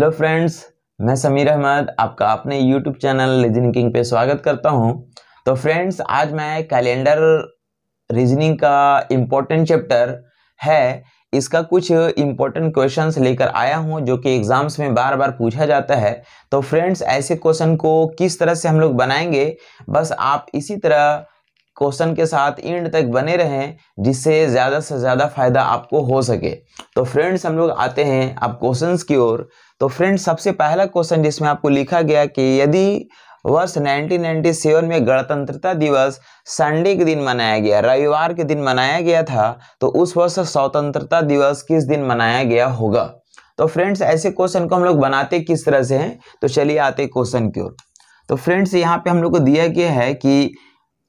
hello friends मैं समीर अहमद आपका अपने यूट्यूब चैनल रीजनिंग किंग पे स्वागत करता हूं तो फ्रेंड्स आज मैं कैलेंडर रीजनिंग का इम्पोर्टेंट चैप्टर है इसका कुछ इम्पोर्टेंट क्वेश्चंस लेकर आया हूं जो कि एग्ज़ाम्स में बार बार पूछा जाता है तो फ्रेंड्स ऐसे क्वेश्चन को किस तरह से हम लोग बनाएंगे बस आप इसी तरह क्वेश्चन के साथ इंड तक बने रहें जिससे ज़्यादा से ज़्यादा फायदा आपको हो सके तो फ्रेंड्स हम लोग आते हैं आप क्वेश्चन की ओर तो फ्रेंड्स सबसे पहला क्वेश्चन जिसमें आपको लिखा गया कि यदि वर्ष 1997 में गणतंत्रता दिवस संडे के दिन मनाया गया रविवार के दिन मनाया गया था तो उस वर्ष स्वतंत्रता दिवस किस दिन मनाया गया होगा तो फ्रेंड्स ऐसे क्वेश्चन को हम लोग बनाते किस तरह से हैं तो चलिए आते क्वेश्चन की ओर तो फ्रेंड्स यहाँ पे हम लोग को दिया गया है कि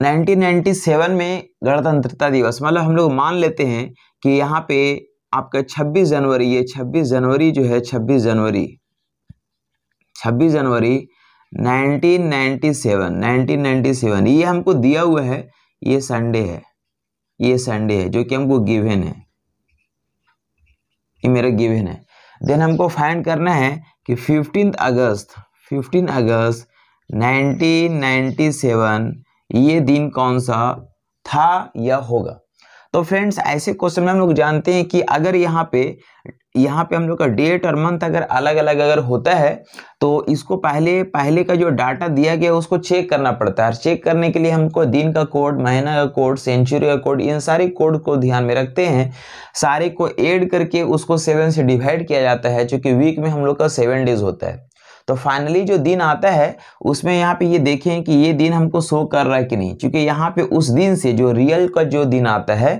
1997 में गणतंत्रता दिवस मतलब हम लोग मान लेते हैं कि यहाँ पे आपका 26 जनवरी ये 26 जनवरी जो है 26 जनवरी 26 जनवरी 1997 1997 ये हमको दिया हुआ है ये संडे है ये संडे है जो कि हमको गिवेन है ये मेरा गिवेन है देन हमको फाइंड करना है कि फिफ्टीन अगस्त फिफ्टीन अगस्त 1997 ये दिन कौन सा था या होगा तो फ्रेंड्स ऐसे क्वेश्चन में हम लोग जानते हैं कि अगर यहाँ पे यहाँ पे हम लोग का डेट और मंथ अगर अलग अलग अगर होता है तो इसको पहले पहले का जो डाटा दिया गया उसको चेक करना पड़ता है चेक करने के लिए हमको दिन का कोड महीना का कोड सेंचुरी का कोड इन सारे कोड को ध्यान में रखते हैं सारे को ऐड करके उसको सेवन से डिवाइड किया जाता है चूंकि वीक में हम लोग का सेवन डेज होता है तो फाइनली जो दिन आता है उसमें यहाँ पे ये देखें कि ये दिन हमको शो कर रहा है कि नहीं क्योंकि यहाँ पे उस दिन से जो रियल का जो दिन आता है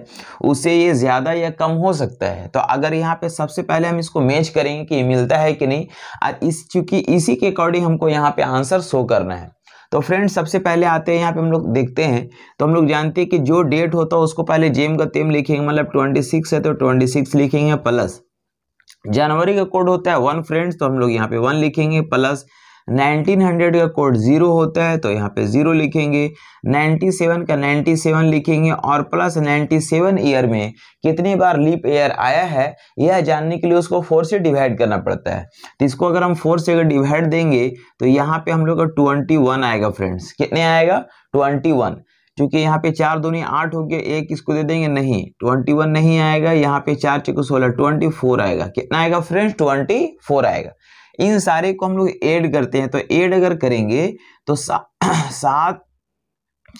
उससे ये ज़्यादा या कम हो सकता है तो अगर यहाँ पे सबसे पहले हम इसको मैच करेंगे कि ये मिलता है कि नहीं और इस चूँकि इसी के अकॉर्डिंग हमको यहाँ पे आंसर शो करना है तो फ्रेंड्स सबसे पहले आते हैं यहाँ पे हम लोग देखते हैं तो हम लोग जानते हैं कि जो डेट होता है उसको पहले जेम का तेम लिखेंगे मतलब ट्वेंटी सिक्स है तो ट्वेंटी सिक्स लिखेंगे प्लस जनवरी का कोड होता है वन फ्रेंड्स तो हम लोग यहाँ पे वन लिखेंगे प्लस 1900 का कोड जीरो होता है तो यहाँ पे जीरो लिखेंगे 97 का 97 लिखेंगे और प्लस 97 ईयर में कितनी बार लीप ईयर आया है यह जानने के लिए उसको फोर से डिवाइड करना पड़ता है तो इसको अगर हम फोर से अगर डिवाइड देंगे तो यहाँ पे हम लोग का 21 आएगा फ्रेंड्स कितने आएगा 21 क्योंकि यहाँ पे चार दूनी आठ हो गया एक इसको दे देंगे नहीं ट्वेंटी वन नहीं आएगा यहाँ पे चार चौको सोलह ट्वेंटी फोर आएगा कितना आएगा फ्रेंड्स ट्वेंटी फोर आएगा इन सारे को हम लोग ऐड करते हैं तो ऐड अगर करेंगे तो सात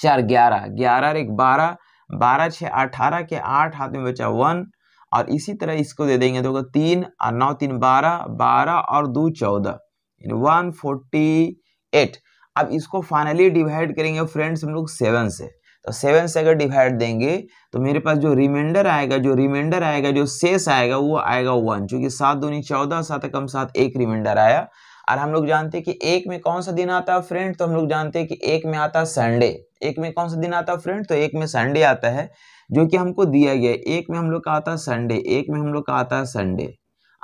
चार ग्यारह ग्यारह एक बारह बारह छः अठारह के आठ हाथ में बचा वन और इसी तरह इसको दे देंगे तो तीन और नौ तीन बारह बारह और दो चौदह वन फोर्टी एट अब इसको फाइनली डिवाइड करेंगे फ्रेंड्स हम लोग सेवन से तो सेवन से अगर डिवाइड देंगे तो मेरे पास जो रिमाइंडर आएगा जो रिमाइंडर आएगा जो शेष आएगा वो आएगा वन चूंकि सात दूनी चौदह सात कम सात एक रिमाइंडर आया और हम लोग जानते हैं कि एक में कौन सा दिन आता है फ्रेंड तो हम लोग जानते हैं कि एक में आता है संडे एक में कौन सा दिन आता है फ्रेंड तो एक में संडे आता है जो कि हमको दिया गया है एक में हम लोग का आता है संडे एक में हम लोग का आता है संडे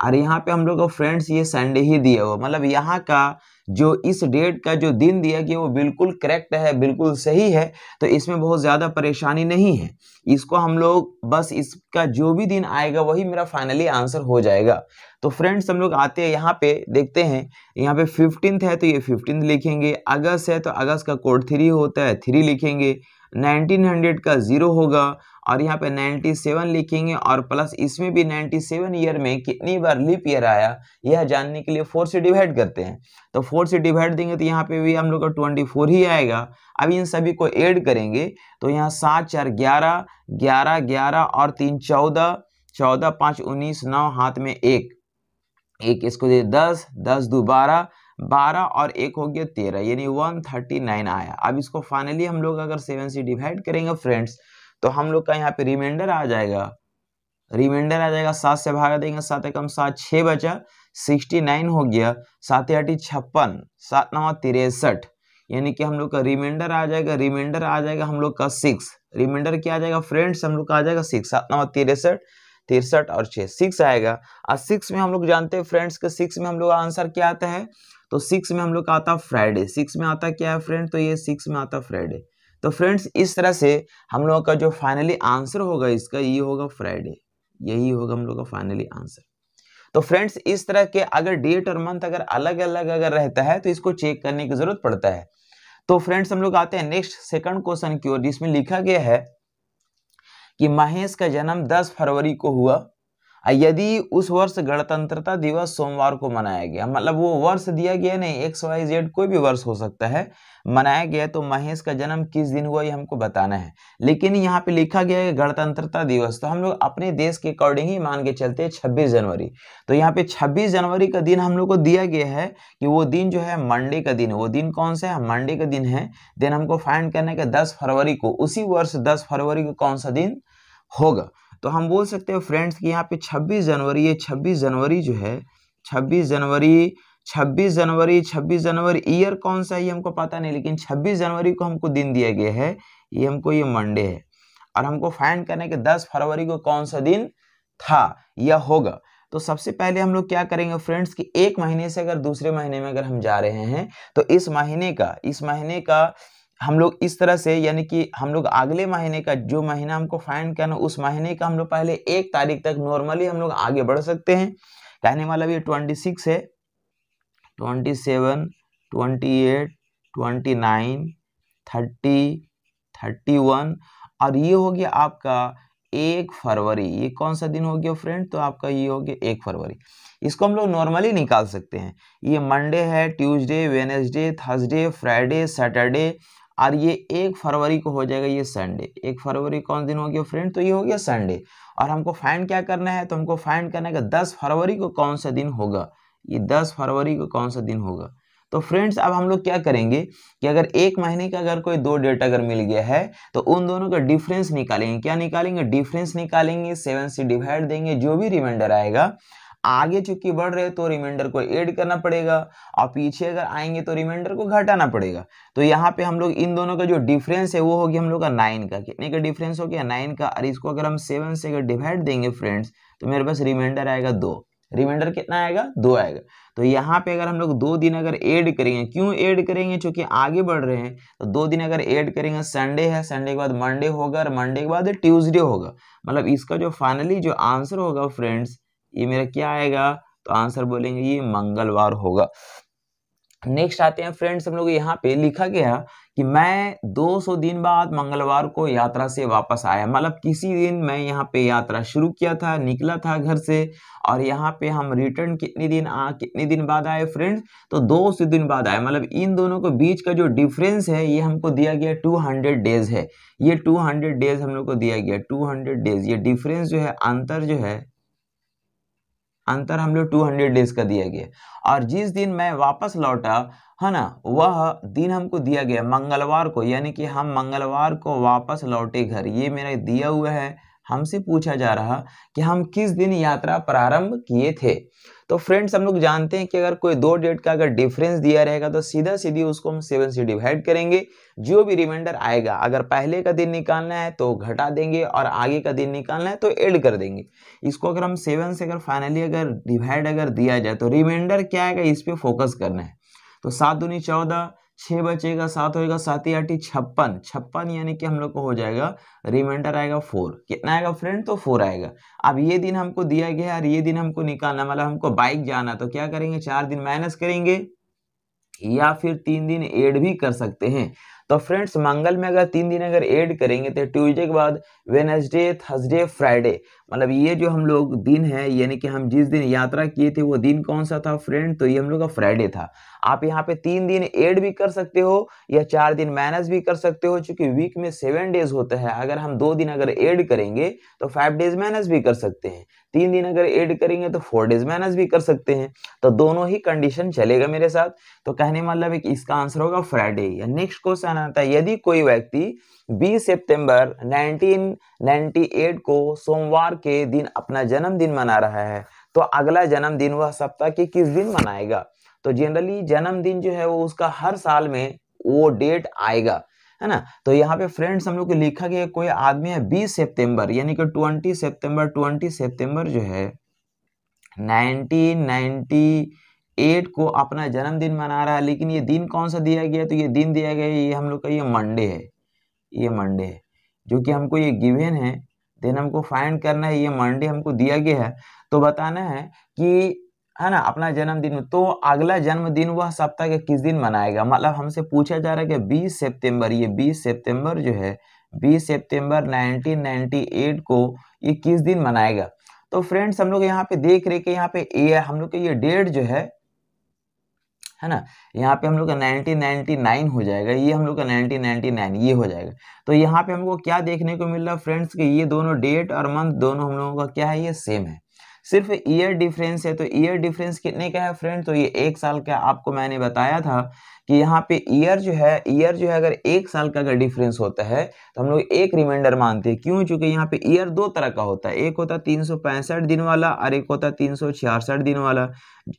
और यहाँ पे हम लोग का फ्रेंड्स ये संडे ही दिया हुआ मतलब यहाँ का जो इस डेट का जो दिन दिया गया वो बिल्कुल करेक्ट है बिल्कुल सही है तो इसमें बहुत ज़्यादा परेशानी नहीं है इसको हम लोग बस इसका जो भी दिन आएगा वही मेरा फाइनली आंसर हो जाएगा तो फ्रेंड्स हम लोग आते हैं यहाँ पे देखते हैं यहाँ पे फिफ्टींथ है तो ये फिफ्टींथ लिखेंगे अगस्त है तो अगस्त का कोड थ्री होता है थ्री लिखेंगे नाइनटीन का ज़ीरो होगा और यहाँ पे 97 लिखेंगे और प्लस इसमें भी 97 ईयर में कितनी बार लिप ईयर आया यह जानने के लिए फोर से डिवाइड करते हैं तो फोर से डिवाइड देंगे तो यहाँ पे भी हम लोग का 24 ही आएगा अब इन सभी को ऐड करेंगे तो यहाँ सात चार ग्यारह ग्यारह ग्यारह और तीन चौदह चौदह पाँच उन्नीस नौ हाथ में एक एक इसको दे दस दस दो बारह बारह और एक हो गया तेरह यानी वन थर्टी नाइन आया अब इसको फाइनली हम लोग अगर सेवन से डिवाइड करेंगे फ्रेंड्स तो हम लोग का यहाँ पे रिमाइंडर आ जाएगा रिमाइंडर आ जाएगा सात से भागा देंगे सात एकम सात छः बचा सिक्सटी नाइन हो गया सात आठी छप्पन सात नवा तिरसठ यानी कि हम लोग का रिमाइंडर आ जाएगा रिमाइंडर आ जाएगा हम लोग का सिक्स रिमाइंडर क्या आ जाएगा फ्रेंड्स हम लोग का आ जाएगा सिक्स सात नवा तिरसठ तिरसठ और छः सिक्स आएगा और सिक्स में हम लोग जानते हैं फ्रेंड्स के सिक्स में हम लोग आंसर क्या आता है तो सिक्स में हम लोग का आता है फ्राइडे सिक्स में आता क्या है फ्रेंड तो ये सिक्स में आता फ्राइडे तो फ्रेंड्स इस तरह से हम लोगों का जो फाइनली आंसर होगा इसका ये होगा फ्राइडे यही होगा हम लोग का फाइनली आंसर तो फ्रेंड्स इस तरह के अगर डेट और मंथ अगर अलग अलग अगर रहता है तो इसको चेक करने की जरूरत पड़ता है तो फ्रेंड्स हम लोग आते हैं नेक्स्ट सेकंड क्वेश्चन की ओर जिसमें लिखा गया है कि महेश का जन्म 10 फरवरी को हुआ यदि उस वर्ष गणतंत्रता दिवस सोमवार को मनाया गया मतलब वो वर्ष दिया गया नहीं एक्स वाई जेड कोई भी वर्ष हो सकता है मनाया गया तो महेश का जन्म किस दिन हुआ ये हमको बताना है लेकिन यहाँ पे लिखा गया है गणतंत्रता दिवस तो हम लोग अपने देश के अकॉर्डिंग ही मान के चलते हैं छब्बीस जनवरी तो यहाँ पे छब्बीस जनवरी का दिन हम लोग को दिया गया है कि वो दिन जो है मंडे का दिन है वो दिन कौन सा है मंडे का दिन है देन हमको फाइंड करने का दस फरवरी को उसी वर्ष दस फरवरी को कौन सा दिन होगा तो हम बोल सकते हैं फ्रेंड्स कि यहाँ पे 26 जनवरी ये 26 जनवरी जो है 26 जनवरी 26 जनवरी 26 जनवरी ईयर कौन सा है ये हमको पता नहीं लेकिन 26 जनवरी को हमको दिन दिया गया है ये हमको ये मंडे है और हमको फाइंड करने के कि 10 फरवरी को कौन सा दिन था या होगा तो सबसे पहले हम लोग क्या करेंगे फ्रेंड्स कि एक महीने से अगर दूसरे महीने में अगर हम जा रहे हैं तो इस महीने का इस महीने का हम लोग इस तरह से यानी कि हम लोग अगले महीने का जो महीना हमको फाइंड करना उस महीने का हम लोग पहले एक तारीख तक नॉर्मली हम लोग आगे बढ़ सकते हैं कहने वाला भी ट्वेंटी सिक्स है twenty seven twenty eight twenty nine thirty thirty one और ये हो गया आपका एक फरवरी ये कौन सा दिन हो गया फ्रेंड तो आपका ये हो गया एक फरवरी इसको हम लोग नॉर्मली निकाल सकते हैं ये मंडे है Tuesday Wednesday Thursday Friday Saturday और ये एक फरवरी को हो जाएगा ये संडे एक फरवरी कौन दिन हो गया फ्रेंड तो ये हो गया संडे और हमको फाइंड क्या करना है तो हमको फाइंड करना है दस फरवरी को कौन सा दिन होगा ये दस फरवरी को कौन सा दिन होगा तो फ्रेंड्स अब हम लोग क्या करेंगे कि अगर एक महीने का अगर कोई दो डेट अगर मिल गया है तो उन दोनों का डिफरेंस निकालेंगे क्या निकालेंगे डिफरेंस निकालेंगे सेवन से डिवाइड देंगे जो भी रिमाइंडर आएगा आगे चूंकि बढ़ रहे तो रिमाइंडर को ऐड करना पड़ेगा और पीछे अगर आएंगे तो रिमाइंडर को घटाना पड़ेगा तो यहाँ पे हम लोग इन दोनों का जो डिफरेंस है वो होगी हम लोग का नाइन का कितने का डिफरेंस हो गया नाइन का और इसको अगर हम सेवन से अगर डिवाइड देंगे फ्रेंड्स तो मेरे पास रिमाइंडर आएगा दो रिमाइंडर कितना आएगा दो आएगा तो यहाँ पे अगर हम लोग दो दिन अगर ऐड करेंगे क्यों ऐड करेंगे चूंकि आगे बढ़ रहे हैं तो दो दिन अगर ऐड करेंगे संडे है संडे के बाद मंडे होगा और मंडे के बाद ट्यूसडे होगा मतलब इसका जो फाइनली जो आंसर होगा फ्रेंड्स ये मेरा क्या आएगा तो आंसर बोलेंगे ये मंगलवार होगा नेक्स्ट आते हैं फ्रेंड्स हम लोग यहाँ पे लिखा गया कि मैं 200 दिन बाद मंगलवार को यात्रा से वापस आया मतलब किसी दिन मैं यहाँ पे यात्रा शुरू किया था निकला था घर से और यहाँ पे हम रिटर्न कितने दिन आ कितने दिन बाद आए फ्रेंड्स तो 200 दिन बाद आए मतलब इन दोनों के बीच का जो डिफरेंस है ये हमको दिया गया 200 डेज है ये 200 डेज हम लोग को दिया गया 200 डेज ये डिफरेंस जो है अंतर जो है अंतर हम लोग टू हंड्रेड डेज का दिया गया और जिस दिन मैं वापस लौटा है ना वह दिन हमको दिया गया मंगलवार को यानी कि हम मंगलवार को वापस लौटे घर ये मेरा दिया हुआ है हमसे पूछा जा रहा कि हम किस दिन यात्रा प्रारंभ किए थे तो फ्रेंड्स हम लोग जानते हैं कि अगर कोई दो डेट का अगर डिफरेंस दिया रहेगा तो सीधा सीधी उसको हम सेवन से डिवाइड करेंगे जो भी रिमाइंडर आएगा अगर पहले का दिन निकालना है तो घटा देंगे और आगे का दिन निकालना है तो एड कर देंगे इसको अगर हम सेवन से अगर फाइनली अगर डिवाइड अगर दिया जाए तो रिमाइंडर क्या आएगा इस पर फोकस करना है तो सात दूनी चौदह छः बचेगा सात होएगा सात ही आठ ही छप्पन छप्पन यानी कि हम लोग को हो जाएगा रिमाइंडर आएगा फोर कितना आएगा फ्रेंड तो फोर आएगा अब ये दिन हमको दिया गया है और ये दिन हमको निकालना मतलब हमको बाइक जाना तो क्या करेंगे चार दिन माइनस करेंगे या फिर तीन दिन एड भी कर सकते हैं तो फ्रेंड्स मंगल में अगर तीन दिन अगर ऐड करेंगे तो ट्यूजडे के बाद वेनसडे थर्सडे फ्राइडे मतलब ये जो हम लोग दिन है यानी कि हम जिस दिन यात्रा किए थे वो दिन कौन सा था फ्रेंड तो ये हम लोग का फ्राइडे था आप यहाँ पे तीन दिन एड भी कर सकते हो या चार दिन माइनस भी कर सकते हो क्योंकि वीक में सेवन डेज होता है अगर हम दो दिन अगर एड करेंगे तो फाइव डेज माइनस भी कर सकते हैं तीन दिन अगर एड करेंगे तो फोर डेज माइनस भी कर सकते हैं तो दोनों ही कंडीशन चलेगा मेरे साथ तो कहने मतलब इसका आंसर होगा फ्राइडे या नेक्स्ट क्वेश्चन आता है यदि कोई व्यक्ति 20 सितंबर 1998 को सोमवार के दिन अपना जन्मदिन मना रहा है तो अगला जन्मदिन वह सप्ताह के किस दिन मनाएगा तो जनरली जन्मदिन जो है वो उसका हर साल में वो डेट आएगा है ना तो यहाँ पे फ्रेंड्स हम लोग को लिखा गया कोई आदमी है बीस सितंबर यानी कि ट्वेंटी सितंबर ट्वेंटी सितंबर जो है 1998 को अपना जन्मदिन मना रहा है लेकिन ये दिन कौन सा दिया गया तो ये दिन दिया गया ये हम लोग का ये मंडे है ये मंडे है जो कि हमको ये गिवेन है देन हमको फाइंड करना है ये मंडे हमको दिया गया है तो बताना है कि है ना अपना जन्मदिन तो अगला जन्मदिन वह सप्ताह के किस दिन मनाएगा मतलब हमसे पूछा जा रहा है कि बीस सेप्टेम्बर ये बीस सेप्टेम्बर जो है बीस नाइनटी एट को ये किस दिन मनाएगा तो फ्रेंड्स हम लोग यहाँ पे देख रहे कि यहाँ पे ए हम लोग के ये डेट जो है है ना यहाँ पे हम लोग का नाइनटीन नाइनटी नाइन हो जाएगा ये हम लोग का नाइनटीन नाइनटी नाइन ये हो जाएगा तो यहाँ पे हमको क्या देखने को मिल रहा है फ्रेंड्स कि ये दोनों डेट और मंथ दोनों हम लोगों का क्या है ये सेम है सिर्फ ईयर डिफरेंस है तो ईयर डिफरेंस कितने का है फ्रेंड तो ये एक साल का आपको मैंने बताया था कि यहाँ पे ईयर जो है ईयर जो है अगर एक साल का अगर डिफरेंस होता है तो हम लोग एक रिमाइंडर मानते हैं क्यों चूंकि यहाँ पे ईयर दो तरह का होता है एक होता है तीन दिन वाला और एक होता है तीन दिन वाला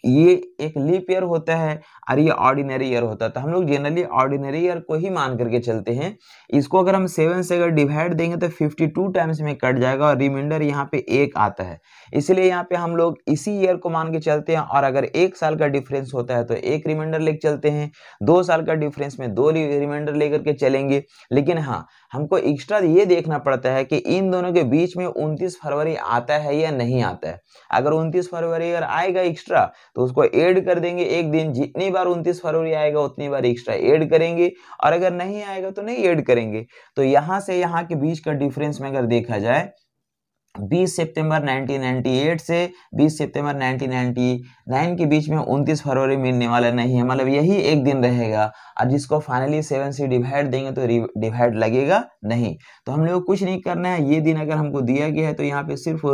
ये एक लीप ईयर होता है और ये ऑर्डिनरी ईयर होता है तो हम लोग जनरली ऑर्डिनरी ईयर को ही मान करके चलते हैं इसको अगर हम सेवन से अगर डिवाइड देंगे तो फिफ्टी टाइम्स में कट जाएगा और रिमाइंडर यहाँ पे एक आता है इसलिए यहाँ पे हम लोग इसी ईयर को मान के चलते हैं और अगर एक साल का डिफरेंस होता है तो एक रिमाइंडर लेके चलते हैं दो साल का डिफरेंस में दो रिमाइंडर लेकर के चलेंगे लेकिन हाँ हमको एक्स्ट्रा ये देखना पड़ता है कि इन दोनों के बीच में उनतीस फरवरी आता है या नहीं आता है अगर उनतीस फरवरी अगर आएगा एक्स्ट्रा तो उसको ऐड कर देंगे एक दिन जितनी बार उनतीस फरवरी आएगा उतनी बार एक्स्ट्रा ऐड करेंगे और अगर नहीं आएगा तो नहीं ऐड करेंगे तो यहाँ से यहाँ के बीच का डिफरेंस में अगर देखा जाए बीस सितंबर 1998 से 20 सितंबर 1999 के बीच में 29 फरवरी मिलने वाला नहीं है मतलब यही एक दिन रहेगा और जिसको फाइनली सेवन से डिवाइड देंगे तो डिवाइड लगेगा नहीं तो हम लोग कुछ नहीं करना है ये दिन अगर हमको दिया गया है तो यहाँ पे सिर्फ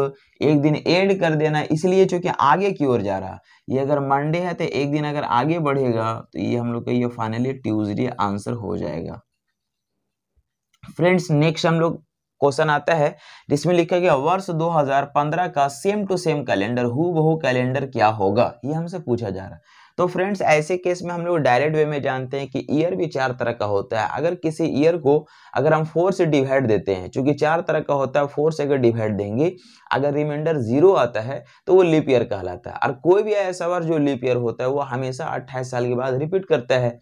एक दिन ऐड कर देना इसलिए चूंकि आगे की ओर जा रहा ये अगर मंडे है तो एक दिन अगर आगे बढ़ेगा तो ये हम लोग का ये फाइनली ट्यूजडे आंसर हो जाएगा फ्रेंड्स नेक्स्ट हम लोग क्वेश्चन आता है जिसमें लिखा गया वर्ष 2015 का सेम टू सेम कैलेंडर हु बहू कैलेंडर क्या होगा ये हमसे पूछा जा रहा है तो फ्रेंड्स ऐसे केस में हम लोग डायरेक्ट वे में जानते हैं कि ईयर भी चार तरह का होता है अगर किसी ईयर को अगर हम फोर से डिवाइड देते हैं क्योंकि चार तरह का होता है फोर से अगर डिवाइड देंगे अगर रिमाइंडर जीरो आता है तो वो लीप ईयर कहलाता है और कोई भी ऐसा वर्ष जो लीप ईयर होता है वो हमेशा अट्ठाईस साल के बाद रिपीट करता है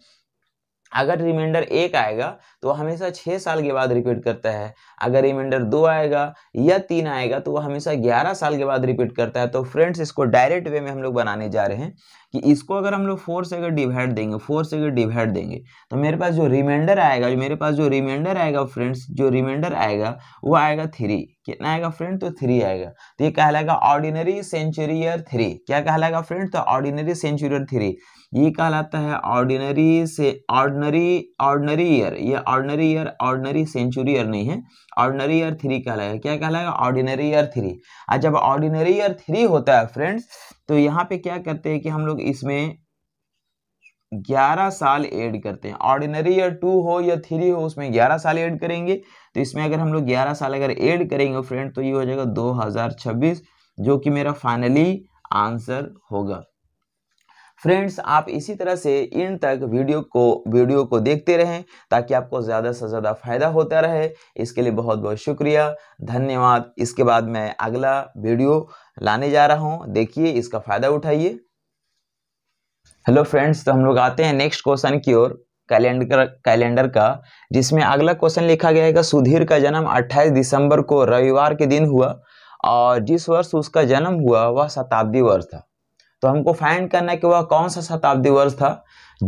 अगर रिमाइंडर एक आएगा तो वह हमेशा छः साल के बाद रिपीट करता है अगर रिमाइंडर दो आएगा या तीन आएगा तो वह हमेशा ग्यारह साल के बाद रिपीट करता है तो फ्रेंड्स इसको डायरेक्ट वे में हम लोग बनाने जा रहे हैं कि इसको अगर हम लोग फोर से अगर डिवाइड देंगे फोर से अगर डिवाइड देंगे तो मेरे पास जो रिमाइंडर आएगा जो मेरे पास जो रिमाइंडर आएगा फ्रेंड्स जो रिमाइंडर आएगा वो आएगा थ्री कितना आएगा फ्रेंड तो थ्री आएगा तो ये कहलाएगा ऑर्डिनरी सेंचुरी ईयर थ्री क्या कहलाएगा फ्रेंड तो ऑर्डिनरी सेंचुरी ईयर थ्री ये कहलाता है ऑर्डिनरी से ऑर्डनरी ऑर्डनरी ईयर ये ordinary year ordinary century year नहीं है ऑर्डनरी ईयर थ्री कहलाएगा क्या कहलाएगा ऑर्डिनरी ईयर थ्री और जब ऑर्डिनरी ईयर थ्री होता है फ्रेंड्स तो यहाँ पे क्या करते हैं कि हम लोग इसमें ग्यारह साल ऐड करते हैं ऑर्डिनरी ईयर टू हो या थ्री हो उसमें ग्यारह साल ऐड करेंगे तो इसमें अगर हम लोग ग्यारह साल अगर ऐड करेंगे फ्रेंड तो ये हो जाएगा दो हजार छब्बीस जो कि मेरा फाइनली आंसर होगा फ्रेंड्स आप इसी तरह से इन तक वीडियो को वीडियो को देखते रहें ताकि आपको ज़्यादा से ज़्यादा फ़ायदा होता रहे इसके लिए बहुत बहुत शुक्रिया धन्यवाद इसके बाद मैं अगला वीडियो लाने जा रहा हूँ देखिए इसका फ़ायदा उठाइए हेलो फ्रेंड्स तो हम लोग आते हैं नेक्स्ट क्वेश्चन की ओर कैलेंडर कैलेंडर का जिसमें अगला क्वेश्चन लिखा गया है कि सुधीर का जन्म 28 दिसंबर को रविवार के दिन हुआ और जिस वर्ष उसका जन्म हुआ वह शताब्दी वर्ष था तो हमको फाइंड करना है कि वह कौन सा शताब्दी वर्ष था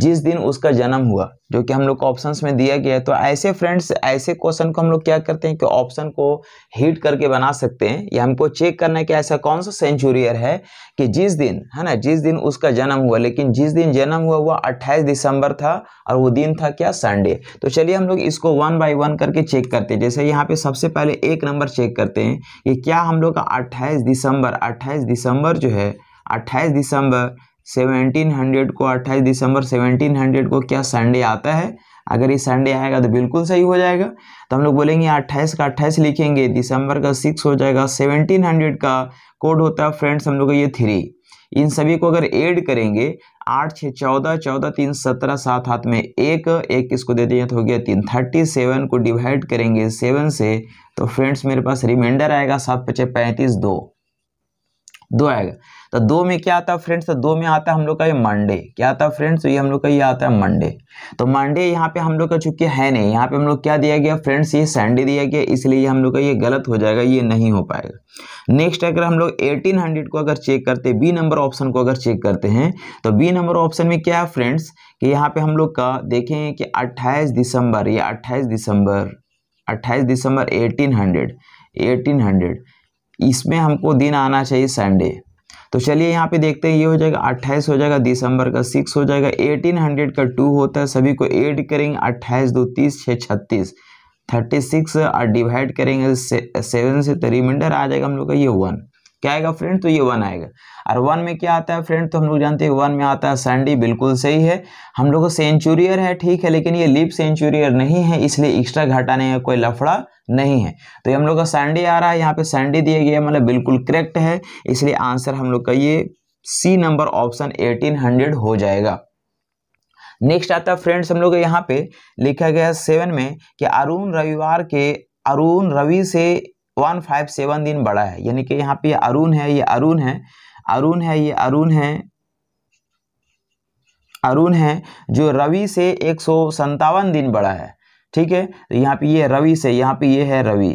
जिस दिन उसका जन्म हुआ जो कि हम लोग को ऑप्शन में दिया गया है तो ऐसे फ्रेंड्स ऐसे क्वेश्चन को हम लोग क्या करते हैं कि ऑप्शन को हीट करके बना सकते हैं या हमको चेक करना है कि ऐसा कौन सा सेंचुरियर है कि जिस दिन है ना जिस दिन उसका जन्म हुआ लेकिन जिस दिन जन्म हुआ वह अट्ठाईस दिसंबर था और वो दिन था क्या संडे तो चलिए हम लोग इसको वन बाई वन करके चेक करते हैं जैसे यहाँ पे सबसे पहले एक नंबर चेक करते हैं कि क्या हम लोग का अट्ठाईस दिसंबर अट्ठाईस दिसंबर जो है 28 दिसंबर 1700 को 28 दिसंबर 1700 को क्या संडे आता है अगर ये संडे आएगा तो बिल्कुल सही हो जाएगा तो हम लोग बोलेंगे 28 का 28 लिखेंगे दिसंबर का सिक्स हो जाएगा 1700 का कोड होता है फ्रेंड्स हम लोग का ये थ्री इन सभी को अगर ऐड करेंगे आठ छः चौदह चौदह तीन सत्रह सात हाथ में एक एक इसको दे दिए तो हो गया तीन थर्टी सेवन को डिवाइड करेंगे सेवन से तो फ्रेंड्स मेरे पास रिमाइंडर आएगा सात पचे पैंतीस दो दो आएगा तो दो में क्या आता है फ्रेंड्स तो दो में आता है हम लोग का ये मंडे क्या आता है फ्रेंड्स तो ये हम लोग का ये आता है मंडे तो मंडे यहाँ पे हम लोग का चूंकि है नहीं यहाँ पे हम लोग क्या दिया गया फ्रेंड्स ये संडे दिया गया इसलिए हम लोग का ये गलत हो जाएगा ये नहीं हो पाएगा नेक्स्ट अगर हम लोग एटीन हंड्रेड को अगर चेक करते बी नंबर ऑप्शन को अगर चेक करते हैं तो बी नंबर ऑप्शन में क्या है फ्रेंड्स कि यहाँ पे हम लोग का देखें कि अट्ठाईस दिसंबर या अट्ठाईस दिसंबर अट्ठाईस दिसंबर एटीन हंड्रेड एटीन हंड्रेड इसमें हमको दिन आना चाहिए संडे तो चलिए यहाँ पे देखते हैं ये हो जाएगा अट्ठाईस हो जाएगा दिसंबर का सिक्स हो जाएगा एटीन हंड्रेड का टू होता है सभी को एड करेंगे अट्ठाईस दो तीस छः छत्तीस थर्टी सिक्स और डिवाइड करेंगे सेवन से तो रिमाइंडर आ जाएगा हम लोग का ये वन क्या आएगा फ्रेंड तो ये वन आएगा और वन में क्या आता है फ्रेंड तो हम लोग जानते हैं वन में आता है सैंडी बिल्कुल सही है हम लोग को सेंचुरियर है ठीक है लेकिन ये लिप सेंचुरियर नहीं है इसलिए एक्स्ट्रा घाटा नहीं है कोई लफड़ा नहीं है तो हम लोग का सैंडी आ रहा है यहाँ पे सैंडी दिया गया मतलब बिल्कुल करेक्ट है इसलिए आंसर हम लोग का ये सी नंबर ऑप्शन 1800 हो जाएगा नेक्स्ट आता है फ्रेंड्स हम लोग यहाँ पे लिखा गया सेवन में कि अरुण रविवार के अरुण रवि से वन फाइव सेवन दिन बड़ा है यानी कि यहाँ पे अरुण है ये अरुण है अरुण है ये अरुण है अरुण है जो रवि से एक सौ संतावन दिन बड़ा है ठीक है तो यहाँ पे ये रवि से यहाँ पे ये है रवि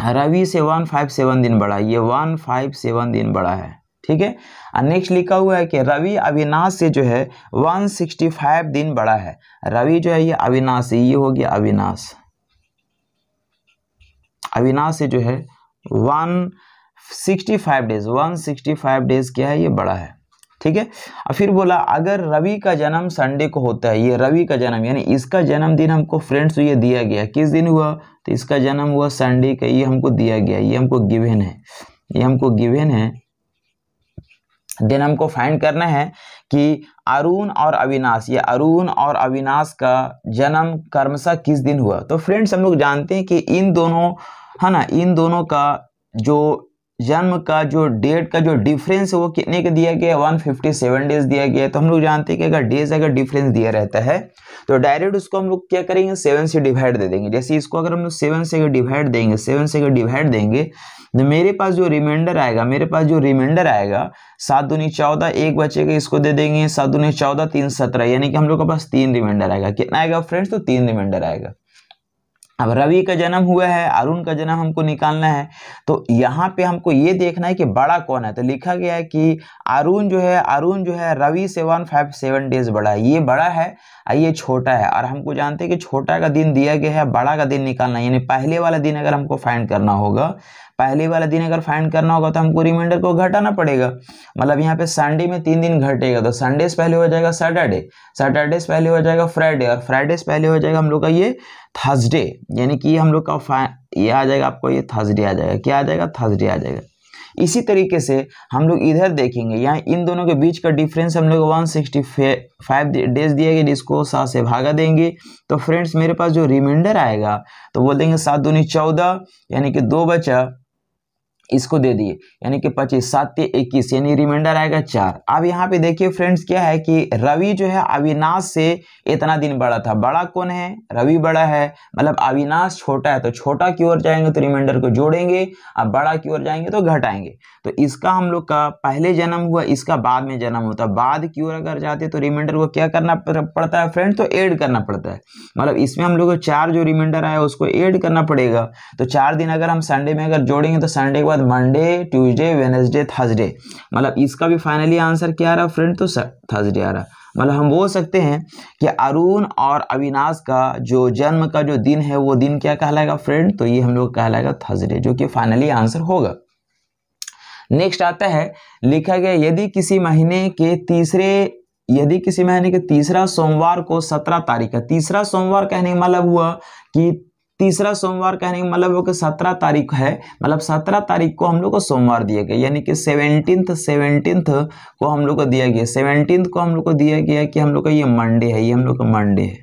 रवि से वन फाइव सेवन दिन बड़ा ये वन फाइव सेवन दिन बड़ा है ठीक है और नेक्स्ट लिखा हुआ है कि रवि अविनाश से जो है वन सिक्सटी फाइव दिन बड़ा है रवि जो है ये अविनाश से ये हो गया अविनाश अविनाश से जो है one sixty five days one sixty five days क्या है ये बड़ा है ठीक है और फिर बोला अगर रवि का जन्म संडे को होता है ये रवि का जन्म यानी इसका जन्मदिन हमको फ्रेंड्स ये दिया गया किस दिन हुआ तो इसका जन्म हुआ संडे का ये हमको दिया गया ये हमको गिवेन है ये हमको गिवेन है देन हमको फाइंड करना है कि अरुण और अविनाश या अरुण और अविनाश का जन्म कर्मशा किस दिन हुआ तो फ्रेंड्स हम लोग जानते हैं कि इन दोनों है ना इन दोनों का जो जन्म का जो डेट का जो डिफरेंस है वो कितने का दिया गया है वन फिफ्टी सेवन डेज दिया गया है तो हम लोग जानते हैं कि अगर डेज अगर डिफरेंस दिया रहता है तो डायरेक्ट उसको हम लोग क्या करेंगे सेवन से डिवाइड दे देंगे जैसे इसको अगर हम लोग सेवन से अगर डिवाइड देंगे सेवन से अगर डिवाइड देंगे तो मेरे पास जो रिमाइंडर आएगा मेरे पास जो रिमाइंडर आएगा सात दूनी चौदह एक बचेगा इसको दे देंगे सात दूनी चौदह तीन सत्रह यानी कि हम लोग के पास तीन रिमाइंडर आएगा कितना आएगा फ्रेंड्स तो तीन रिमाइंडर आएगा अब रवि का जन्म हुआ है अरुण का जन्म हमको निकालना है तो यहाँ पे हमको ये देखना है कि बड़ा कौन है तो लिखा गया है कि अरुण जो है अरुण जो है रवि से वन फाइव सेवन डेज बड़ा है ये बड़ा है आइए छोटा है और हमको जानते हैं कि छोटा का दिन दिया गया है बड़ा का दिन निकालना यानी पहले वाला दिन अगर हमको फाइंड करना होगा पहले वाला दिन अगर फाइंड करना होगा तो हमको रिमाइंडर को घटाना पड़ेगा मतलब यहाँ पे संडे में तीन दिन घटेगा तो संडे से पहले हो जाएगा सैटरडे सैटरडे से पहले हो जाएगा फ्राइडे और फ्राइडे से पहले हो जाएगा हम लोग का ये थर्सडे यानी कि हम लोग का ये आ जाएगा आपको ये थर्सडे आ जाएगा क्या आ जाएगा थर्सडे आ जाएगा इसी तरीके से हम लोग इधर देखेंगे यहाँ इन दोनों के बीच का डिफरेंस हम लोग वन सिक्सटी फाइव डेज दिया गया जिसको सात से भागा देंगे तो फ्रेंड्स मेरे पास जो रिमाइंडर आएगा तो बोल देंगे सात दूनी चौदह यानी कि दो बचा इसको दे दिए यानी कि पच्चीस सात इक्कीस यानी रिमाइंडर आएगा चार अब यहाँ पे देखिए फ्रेंड्स क्या है कि रवि जो है अविनाश से इतना दिन बड़ा था बड़ा कौन है रवि बड़ा है मतलब अविनाश छोटा है तो छोटा की ओर जाएंगे तो रिमाइंडर को जोड़ेंगे अब बड़ा की ओर जाएंगे तो घटाएंगे तो इसका हम लोग का पहले जन्म हुआ इसका बाद में जन्म होता तो बाद की ओर अगर जाते तो रिमाइंडर को क्या करना पड़ता है फ्रेंड तो एड करना पड़ता है मतलब इसमें हम लोग को चार जो रिमाइंडर आया उसको एड करना पड़ेगा तो चार दिन अगर हम संडे में अगर जोड़ेंगे तो संडे के बाद मंडे ट्यूसडे वेनसडे थर्सडे मतलब इसका भी फाइनली आंसर क्या आ रहा फ्रेंड तो थर्सडे आ रहा मतलब हम बोल सकते हैं कि अरुण और अविनाश का जो जन्म का जो दिन है वो दिन क्या कहलाएगा फ्रेंड तो ये हम लोग कहलाएगा थर्सडे जो कि फाइनली आंसर होगा नेक्स्ट आता है लिखा गया यदि किसी महीने के तीसरे यदि किसी महीने के तीसरा सोमवार को सत्रह तारीख का तीसरा सोमवार कहने का मतलब हुआ कि तीसरा सोमवार कहने का मतलब सत्रह तारीख है मतलब सत्रह तारीख को हम लोग को सोमवार दिया गया यानी कि सेवनटीन्थ सेवनटीन्थ को हम लोग को दिया गया सेवनटीन्थ को हम लोग को दिया गया कि हम लोग का ये मंडे है ये हम लोग का मंडे है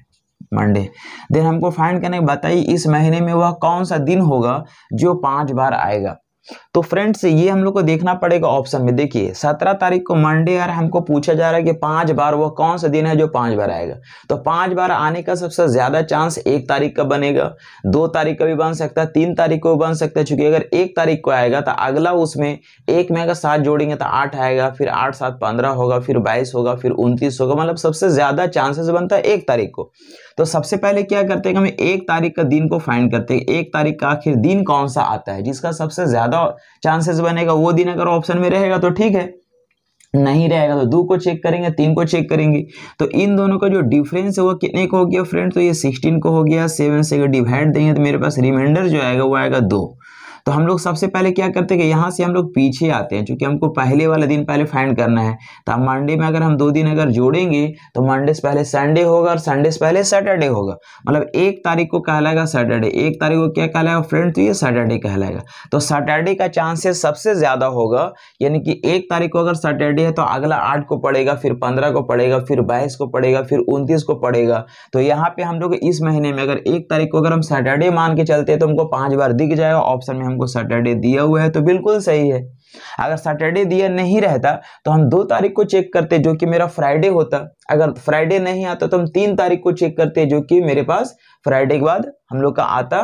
मंडे देन हमको फाइंड करने बताइए इस महीने में वह कौन सा दिन होगा जो पांच बार आएगा तो फ्रेंड्स ये हम लोग को देखना पड़ेगा ऑप्शन में देखिए सत्रह तारीख को मंडे यार हमको पूछा जा रहा है कि पांच बार वह कौन सा दिन है जो पांच बार आएगा तो पांच बार आने का सबसे ज्यादा चांस एक तारीख का बनेगा दो तारीख का भी बन सकता है तीन तारीख को भी बन सकता है चूंकि अगर एक तारीख को आएगा तो अगला उसमें एक में अगर सात जोड़ेंगे तो आठ आएगा फिर आठ सात पंद्रह होगा फिर बाईस होगा फिर उनतीस होगा मतलब सबसे ज्यादा चांसेस बनता है एक तारीख को तो सबसे पहले क्या करते हैं कि हम एक तारीख का दिन को फाइंड करते हैं एक तारीख का आखिर दिन कौन सा आता है जिसका सबसे ज़्यादा चांसेस बनेगा वो दिन अगर ऑप्शन में रहेगा तो ठीक है नहीं रहेगा तो दो को चेक करेंगे तीन को चेक करेंगे तो इन दोनों का जो डिफरेंस है वो कितने को हो गया फ्रेंड तो ये सिक्सटीन को हो गया सेवन से अगर डिवाइड देंगे तो मेरे पास रिमाइंडर जो आएगा वो आएगा दो तो हम लोग सबसे पहले क्या करते हैं कि यहाँ से हम लोग पीछे आते हैं चूंकि हमको पहले वाला दिन पहले फाइंड करना है तो हम मंडे में अगर हम दो दिन अगर जोड़ेंगे तो मंडे से पहले संडे होगा और संडे से पहले सैटरडे होगा मतलब एक तारीख को कहलाएगा सैटरडे एक तारीख को क्या कहलाएगा फ्रेंड तो ये सैटरडे कहलाएगा तो सैटरडे का चांसेस सबसे ज़्यादा होगा यानी कि एक तारीख को अगर सैटरडे है तो अगला आठ को पड़ेगा फिर पंद्रह को पड़ेगा फिर बाईस को पड़ेगा फिर उनतीस को पड़ेगा तो यहाँ पे हम लोग इस महीने में अगर एक तारीख को अगर हम सैटरडे मान के चलते हैं तो हमको पाँच बार दिख जाएगा ऑप्शन में हमको सैटरडे दिया हुआ है तो बिल्कुल सही है अगर सैटरडे दिया नहीं रहता तो हम दो तारीख को चेक करते जो कि मेरा फ्राइडे होता अगर फ्राइडे नहीं आता तो हम तीन तारीख को चेक करते जो कि मेरे पास फ्राइडे के बाद हम लोग का आता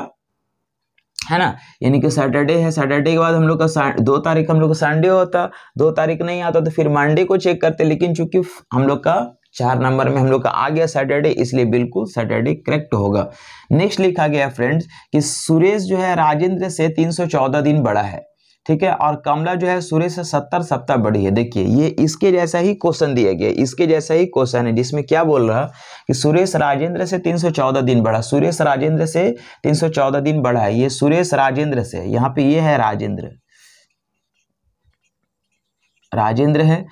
है ना यानी कि सैटरडे है सैटरडे के बाद हम लोग का दो तारीख हम लोग का संडे होता दो तारीख नहीं आता तो फिर मंडे को चेक करते लेकिन चूंकि हम लोग का चार नंबर में हम लोग का आ गया सैटरडे इसलिए बिल्कुल सैटरडे करेक्ट होगा नेक्स्ट लिखा गया फ्रेंड्स कि सुरेश जो है राजेंद्र से 314 दिन बड़ा है ठीक है और कमला जो है सूर्य से सत्तर सप्ताह बड़ी है देखिए ये इसके जैसा ही क्वेश्चन दिया गया इसके जैसा ही क्वेश्चन है जिसमें क्या बोल रहा कि सुरेश राजेंद्र से 314 दिन बड़ा सुरेश राजेंद्र से 314 दिन बड़ा है ये सुरेश राजेंद्र से यहाँ पे ये है राजेंद्र राजेंद्र है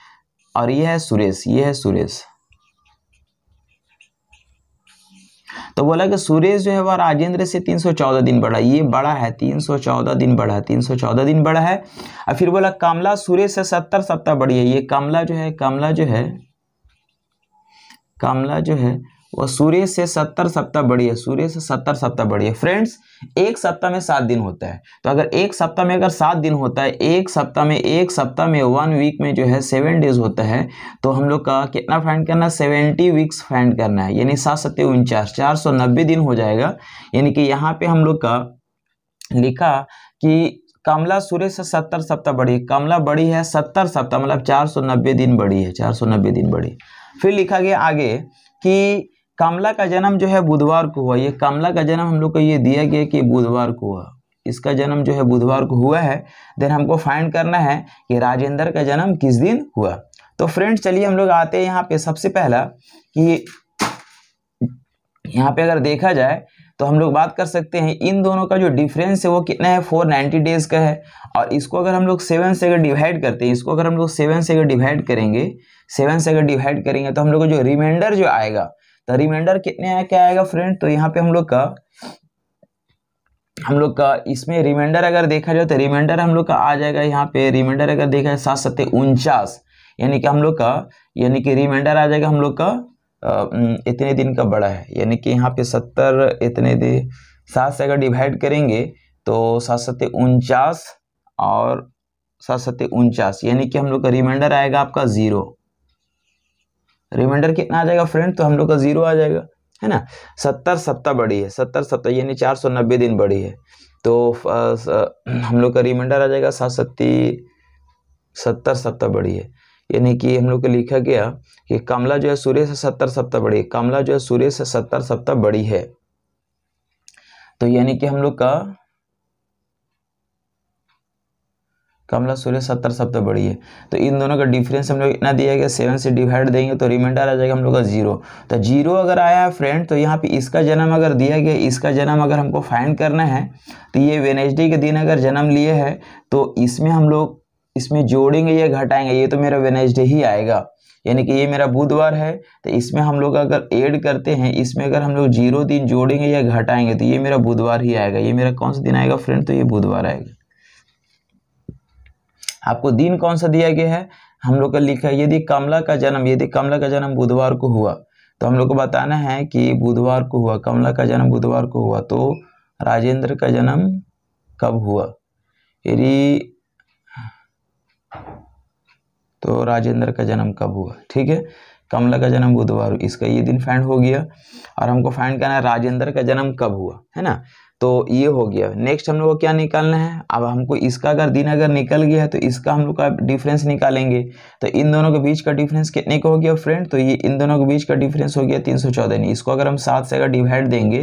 और ये है सुरेश ये है सुरेश तो बोला कि सुरेश जो है वह राजेंद्र से 314 दिन बढ़ा ये बड़ा है 314 दिन बढ़ा है 314 दिन बढ़ा है और फिर बोला कमला सूर्य से 70 सप्ताह बढ़ी है ये कमला जो है कमला जो है कमला जो है वह सूर्य से सत्तर सप्ताह बड़ी है सूर्य से सत्तर सप्ताह बड़ी है फ्रेंड्स एक सप्ताह में सात दिन होता है तो अगर एक सप्ताह में अगर सात दिन होता है एक सप्ताह में एक सप्ताह में वन वीक में जो है सेवन डेज होता है तो हम लोग का कितना फाइंड करना है सेवेंटी वीक्स फाइंड करना है यानी सात सत्य उनचास चार सौ नब्बे दिन हो जाएगा यानी कि यहाँ पर हम लोग का लिखा कि कमला सूर्य से सत्तर सप्ताह बड़ी कमला बड़ी है सत्तर सप्ताह मतलब चार सौ नब्बे दिन बड़ी है चार सौ नब्बे दिन बड़ी फिर लिखा गया आगे कि कमला का जन्म जो है बुधवार को हुआ ये कमला का जन्म हम लोग को ये दिया गया कि बुधवार को हुआ इसका जन्म जो है बुधवार को हुआ है देन हमको फाइंड करना है कि राजेंद्र का जन्म किस दिन हुआ तो फ्रेंड्स चलिए हम लोग आते हैं यहाँ पे सबसे पहला कि यहाँ पे अगर देखा जाए तो हम लोग बात कर सकते हैं इन दोनों का जो डिफरेंस है वो कितना है फोर नाइन्टी डेज़ का है और इसको अगर हम लोग सेवन से अगर डिवाइड करते हैं इसको अगर हम लोग सेवन से अगर डिवाइड करेंगे सेवन से अगर डिवाइड करेंगे तो हम लोग का जो रिमाइंडर जो आएगा तो रिमाइंडर कितने आया क्या आएगा फ्रेंड तो यहाँ पे हम लोग का हम लोग का इसमें रिमाइंडर अगर देखा जाए तो रिमाइंडर हम लोग का आ जाएगा यहाँ पे रिमाइंडर अगर देखा जाए सात सत्ते उनचास यानी कि हम लोग का यानी कि रिमाइंडर आ जाएगा हम लोग का इतने दिन का बड़ा है यानी कि यहाँ पे सत्तर इतने दिन सात से अगर डिवाइड करेंगे तो सात सत्ते उनचास और सात सत्ते उनचास यानी कि हम लोग का रिमाइंडर आएगा आपका ज़ीरो रिमाइंडर कितना आ जाएगा फ्रेंड तो हम लोग का जीरो आ जाएगा है ना सत्तर सप्ताह बड़ी है सत्तर सप्ताह यानी चार सौ नब्बे दिन बड़ी है तो हम लोग का रिमाइंडर आ जाएगा सात सत्ती सत्तर सप्ताह बड़ी है यानी कि हम लोग को लिखा गया कि कमला जो है सूर्य से सत्तर सप्ताह बड़ी है कमला जो है सूर्य से सत्तर सप्ताह बड़ी है तो यानी कि हम लोग का कमला तो सूर्य सत्तर सप्तः बड़ी है तो इन दोनों का डिफरेंस हम लोग इतना दिया गया सेवन से डिवाइड देंगे तो रिमाइंडर आ जाएगा हम लोग का जीरो तो जीरो अगर आया है फ्रेंड तो यहाँ पे इसका जन्म अगर दिया गया इसका जन्म अगर हमको फाइंड करना है तो ये वेनेसडे के दिन अगर जन्म लिए है तो इसमें हम लोग इसमें जोड़ेंगे या घटाएंगे ये तो मेरा वेनेसडे ही आएगा यानी कि ये मेरा बुधवार है तो इसमें हम लोग अगर ऐड करते हैं इसमें अगर हम लोग जीरो दिन जोड़ेंगे या घटाएंगे तो ये मेरा बुधवार ही आएगा ये मेरा कौन सा दिन आएगा फ्रेंड तो ये बुधवार आएगा आपको दिन कौन सा दिया गया है हम लोग का लिखा है यदि कमला का जन्म यदि कमला का जन्म बुधवार को हुआ तो हम लोग को बताना है कि बुधवार को हुआ कमला का जन्म बुधवार को हुआ तो राजेंद्र का जन्म कब हुआ यदि तो राजेंद्र का जन्म कब हुआ ठीक है कमला का जन्म बुधवार इसका ये दिन फाइंड हो गया और हमको फाइंड करना है राजेंद्र का जन्म कब हुआ है ना तो ये हो गया नेक्स्ट हम लोग को क्या निकालना है अब हमको इसका अगर दिन अगर निकल गया है तो इसका हम लोग का डिफरेंस निकालेंगे तो इन दोनों के बीच का डिफरेंस कितने का हो गया फ्रेंड तो ये इन दोनों के बीच का डिफरेंस हो गया तीन सौ चौदह नहीं इसको अगर हम सात से अगर डिवाइड देंगे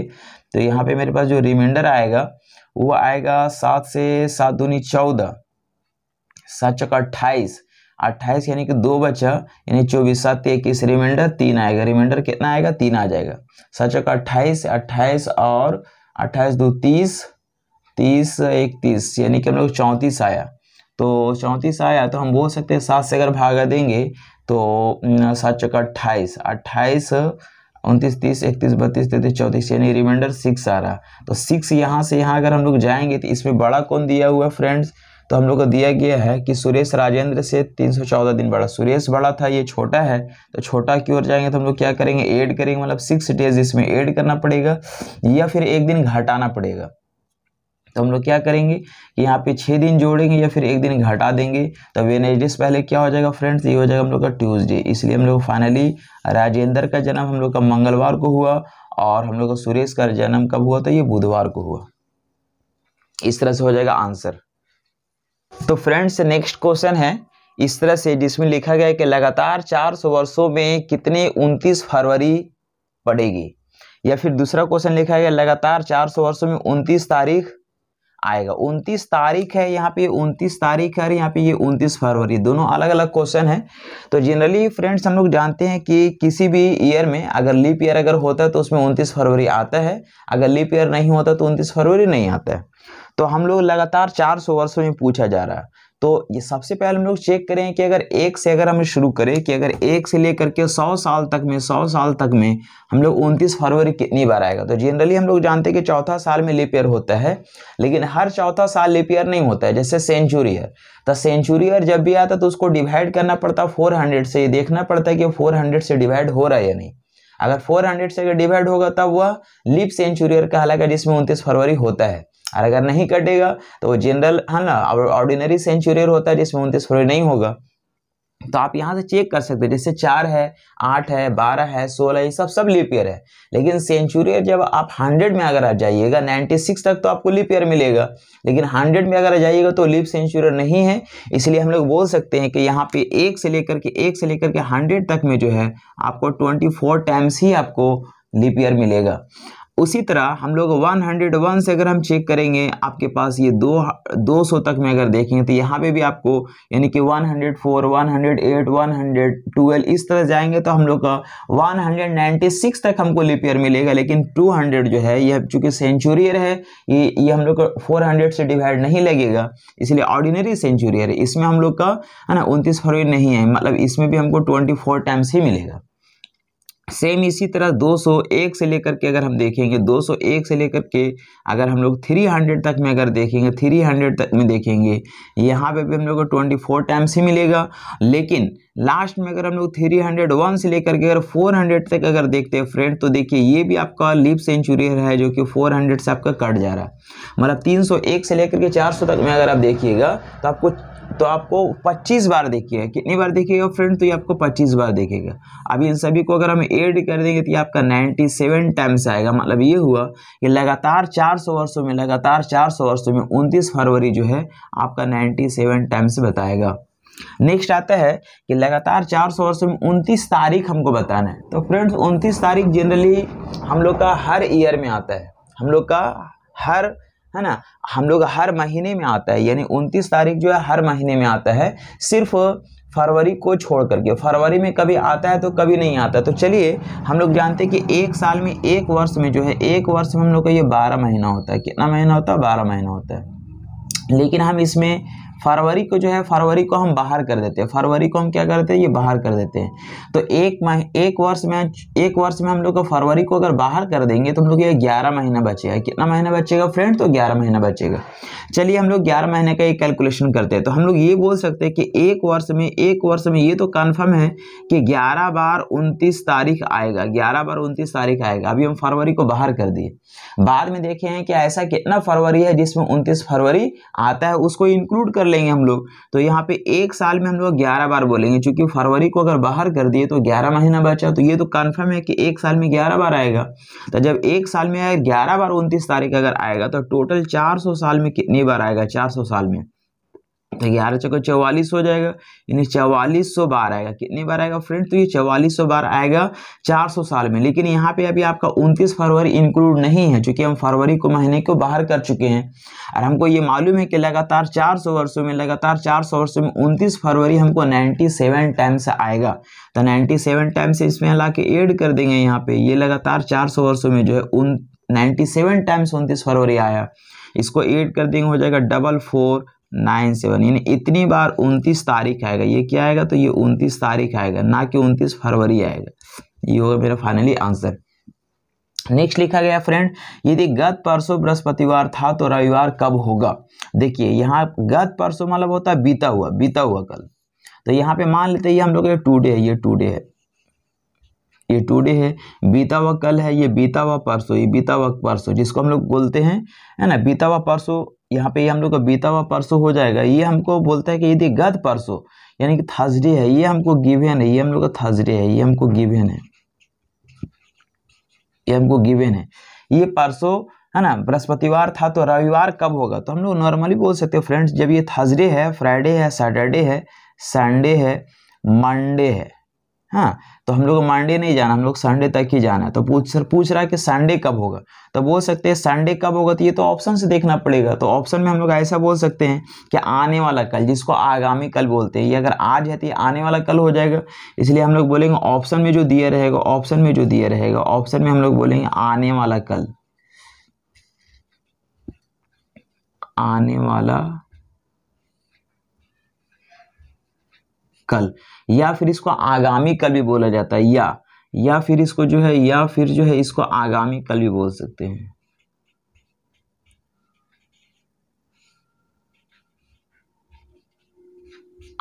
तो यहाँ पे मेरे पास जो रिमाइंडर आएगा वो आएगा सात से सात दूनी चौदह सात चौका अट्ठाईस अट्ठाईस यानी कि दो बचा यानी चौबीस सात इक्कीस रिमाइंडर तीन आएगा रिमाइंडर कितना आएगा तीन आ जाएगा सात चौका अट्ठाईस अट्ठाईस और अट्ठाईस दो तीस तीस एक तीस यानी कि हम लोग चौंतीस आया तो चौंतीस आया तो हम बोल सकते हैं सात से अगर भागा देंगे तो सात चौका अट्ठाईस अट्ठाईस उनतीस तीस इकतीस बत्तीस तैतीस चौंतीस यानी रिमाइंडर सिक्स आ रहा तो सिक्स यहाँ से यहाँ अगर हम लोग जाएंगे तो इसमें बड़ा कौन दिया हुआ है फ्रेंड्स तो हम लोग को दिया गया है कि सुरेश राजेंद्र से 314 दिन बड़ा सुरेश बड़ा था ये छोटा है तो छोटा की ओर जाएंगे तो हम लोग क्या करेंगे ऐड करेंगे मतलब सिक्स डेज इसमें ऐड करना पड़ेगा या फिर एक दिन घटाना पड़ेगा तो हम लोग क्या करेंगे कि यहाँ पे छः दिन जोड़ेंगे या फिर एक दिन घटा देंगे तो वेनेसडे से पहले क्या हो जाएगा फ्रेंड्स ये हो जाएगा हम लोग का ट्यूसडे इसलिए हम लोग फाइनली राजेंद्र का जन्म हम लोग का मंगलवार को हुआ और हम लोग का सुरेश का जन्म कब हुआ तो ये बुधवार को हुआ इस तरह से हो जाएगा आंसर तो फ्रेंड्स नेक्स्ट क्वेश्चन है इस तरह से जिसमें लिखा गया है कि लगातार 400 वर्षों में कितने 29 फरवरी पड़ेगी या फिर दूसरा क्वेश्चन लिखा गया लगातार 400 वर्षों में 29 तारीख आएगा 29 तारीख है यहाँ पे 29 तारीख है और यहाँ पे ये 29 फरवरी दोनों अलग अलग क्वेश्चन है तो जनरली फ्रेंड्स हम लोग जानते हैं कि किसी भी ईयर में अगर लीप ईयर अगर होता है तो उसमें 29 फरवरी आता है अगर लीप ईयर नहीं होता तो 29 फरवरी नहीं आता है तो हम लोग लगातार चार सौ वर्षों में पूछा जा रहा है तो ये सबसे पहले हम लोग चेक करें कि अगर एक से अगर हम शुरू करें कि अगर एक से लेकर के सौ साल तक में सौ साल तक में हम लोग उनतीस फरवरी कितनी बार आएगा तो जनरली हम लोग जानते हैं कि चौथा साल में लेपियर होता है लेकिन हर चौथा साल लेपियर नहीं होता है जैसे सेंचुरियर तो सेंचुरियर जब भी आता तो उसको डिवाइड करना पड़ता फोर हंड्रेड से ये देखना पड़ता है कि फोर हंड्रेड से डिवाइड हो रहा है या नहीं अगर फोर हंड्रेड से अगर डिवाइड होगा तब वह लीप सेंचुरियर कहलाएगा जिसमें उनतीस फरवरी होता है और अगर नहीं कटेगा तो वो जनरल है ना ऑर्डिनरी सेंचुरियर होता है जिसमें उनतीस फरवरी नहीं होगा तो आप यहाँ से चेक कर सकते हैं जैसे चार है आठ है बारह है सोलह ये सब सब लीप ईयर है लेकिन सेंचुरियर जब आप हंड्रेड में अगर आ जाइएगा नाइन्टी सिक्स तक तो आपको लीप ईयर मिलेगा लेकिन हंड्रेड में अगर आ जाइएगा तो लीप सेंचुरियर नहीं है इसलिए हम लोग बोल सकते हैं कि यहाँ पे एक से लेकर के एक से लेकर के हंड्रेड तक में जो है आपको ट्वेंटी फोर टाइम्स ही आपको लीप ईयर मिलेगा उसी तरह हम लोग 101 से अगर हम चेक करेंगे आपके पास ये दो 200 तक में अगर देखेंगे तो यहाँ पे भी आपको यानी कि 104, 108, 112 इस तरह जाएंगे तो हम लोग का 196 तक हमको लिपियर मिलेगा लेकिन 200 जो है यह चूंकि सेंचुरियर है ये ये हम लोग का 400 से डिवाइड नहीं लगेगा इसलिए ऑर्डिनरी सेंचुरियर है इसमें हम लोग का है ना उनतीस फरवरी नहीं है मतलब इसमें भी हमको ट्वेंटी टाइम्स ही मिलेगा सेम इसी तरह 201 से लेकर के अगर हम देखेंगे 201 से लेकर के अगर हम लोग 300 तक में अगर देखेंगे 300 तक में देखेंगे यहाँ पे भी हम लोग को 24 टाइम्स ही मिलेगा लेकिन लास्ट में अगर हम लोग 301 से लेकर के अगर 400 तक अगर देखते हैं फ्रेंड तो देखिए ये भी आपका लिप सेंचुरी है जो कि 400 से आपका कट जा रहा है मतलब 301 से लेकर के 400 तक में अगर आप देखिएगा तो आपको तो आपको 25 बार देखिए कितनी बार देखिएगा फ्रेंड तो ये आपको 25 बार देखेगा अभी इन सभी को अगर हम ऐड कर देंगे तो ये आपका 97 टाइम्स आएगा मतलब ये हुआ कि लगातार 400 वर्षों में लगातार 400 वर्षों में 29 फरवरी जो है आपका 97 टाइम्स बताएगा नेक्स्ट आता है कि लगातार 400 वर्षों में उनतीस तारीख हमको बताना है तो फ्रेंड्स उनतीस तारीख जनरली हम लोग का हर ईयर में आता है हम लोग का हर है ना हम लोग हर महीने में आता है यानी उनतीस तारीख जो है हर महीने में आता है सिर्फ फरवरी को छोड़ करके फरवरी में कभी आता है तो कभी नहीं आता तो चलिए हम लोग जानते हैं कि एक साल में एक वर्ष में जो है एक वर्ष में हम लोग का ये बारह महीना होता है कितना महीना होता है बारह महीना होता है लेकिन हम इसमें फरवरी को जो है फरवरी को हम बाहर कर देते हैं फरवरी को हम क्या करते हैं ये बाहर कर देते हैं तो एक माह एक वर्ष में एक वर्ष में हम लोग को फरवरी को अगर बाहर कर देंगे तो हम लोग ये ग्यारह महीना बचेगा कितना महीना बचेगा फ्रेंड तो ग्यारह महीना बचेगा चलिए हम लोग ग्यारह महीने का ये कैलकुलेशन करते हैं तो हम लोग ये बोल सकते हैं कि एक वर्ष में एक वर्ष में ये तो कन्फर्म है कि ग्यारह बार उनतीस तारीख आएगा ग्यारह बार उनतीस तारीख आएगा अभी हम फरवरी को बाहर कर दिए बाद में देखे हैं कि ऐसा कितना फरवरी है जिसमें उनतीस फरवरी आता है उसको इंक्लूड कर लेंगे हम लोग तो यहाँ पे एक साल में हम लोग ग्यारह बार बोलेंगे क्योंकि फरवरी को अगर बाहर कर दिए तो ग्यारह महीना बचा तो ये तो कन्फर्म है कि एक साल में ग्यारह बार आएगा तो जब एक साल में आए ग्यारह बार उनतीस तारीख अगर आएगा तो टोटल चार सौ साल में कितनी बार आएगा चार सौ साल में तो ग्यारह चौको चौवालीस हो जाएगा यानी चवालीस सौ बार आएगा कितनी बार आएगा फ्रेंड तो ये चवालीस सौ बार आएगा चार सौ साल में लेकिन यहाँ पे अभी आपका उनतीस फरवरी इंक्लूड नहीं है क्योंकि हम फरवरी को महीने को बाहर कर चुके हैं और हमको ये मालूम है कि लगातार चार सौ वर्षों में लगातार चार सौ वर्षों में उनतीस फरवरी हमको नाइन्टी सेवन टाइम्स आएगा तो नाइन्टी सेवन टाइम्स से इसमें ला के एड कर देंगे यहाँ पे ये लगातार चार सौ वर्षों में जो है उन नाइन्टी सेवन टाइम्स उनतीस फरवरी आया इसको एड कर देंगे हो जाएगा डबल फोर नाइन सेवन यानी इतनी बार उनतीस तारीख आएगा ये क्या आएगा तो ये उनतीस तारीख आएगा ना कि उनतीस फरवरी आएगा ये होगा मेरा फाइनली आंसर नेक्स्ट लिखा गया फ्रेंड यदि गत परसों बृहस्पतिवार था तो रविवार कब होगा देखिए यहाँ गत परसों मतलब होता है बीता हुआ बीता हुआ कल तो यहाँ पे मान लेते हैं ये हम लोग टूडे है ये टूडे है ये टूडे है बीता हुआ कल है ये बीता हुआ परसों ये बीता हुआ परसों जिसको हम लोग बोलते हैं है ना बीता हुआ परसों यहाँ पे ये हम लोग का बीता हुआ परसों हो जाएगा ये हमको बोलता है कि यदि गत परसों यानी कि थर्सडे है ये हमको गिवेन है ये हम लोग का थर्सडे है ये हमको गिवेन है ये हमको गिवेन है ये परसों है ना बृहस्पतिवार था तो रविवार कब होगा तो हम लोग नॉर्मली बोल सकते हैं फ्रेंड्स जब ये थर्सडे है फ्राइडे है सैटरडे है संडे है मंडे है हाँ तो हम लोग मंडे नहीं जाना हम लोग संडे तक ही जाना है तो पूछ सर पूछ रहा है कि संडे कब होगा तो बोल सकते हैं संडे कब होगा तो ये तो ऑप्शन से देखना पड़ेगा तो ऑप्शन में हम लोग ऐसा बोल सकते हैं कि आने वाला कल जिसको आगामी कल बोलते हैं ये अगर आज है तो ये आने वाला कल हो जाएगा इसलिए हम लोग बोलेंगे ऑप्शन में जो दिया रहेगा ऑप्शन में जो दिया रहेगा ऑप्शन में हम लोग बोलेंगे आने वाला कल आने वाला कल या फिर इसको आगामी कल भी बोला जाता है या या फिर इसको जो है या फिर जो है इसको आगामी कल भी बोल सकते हैं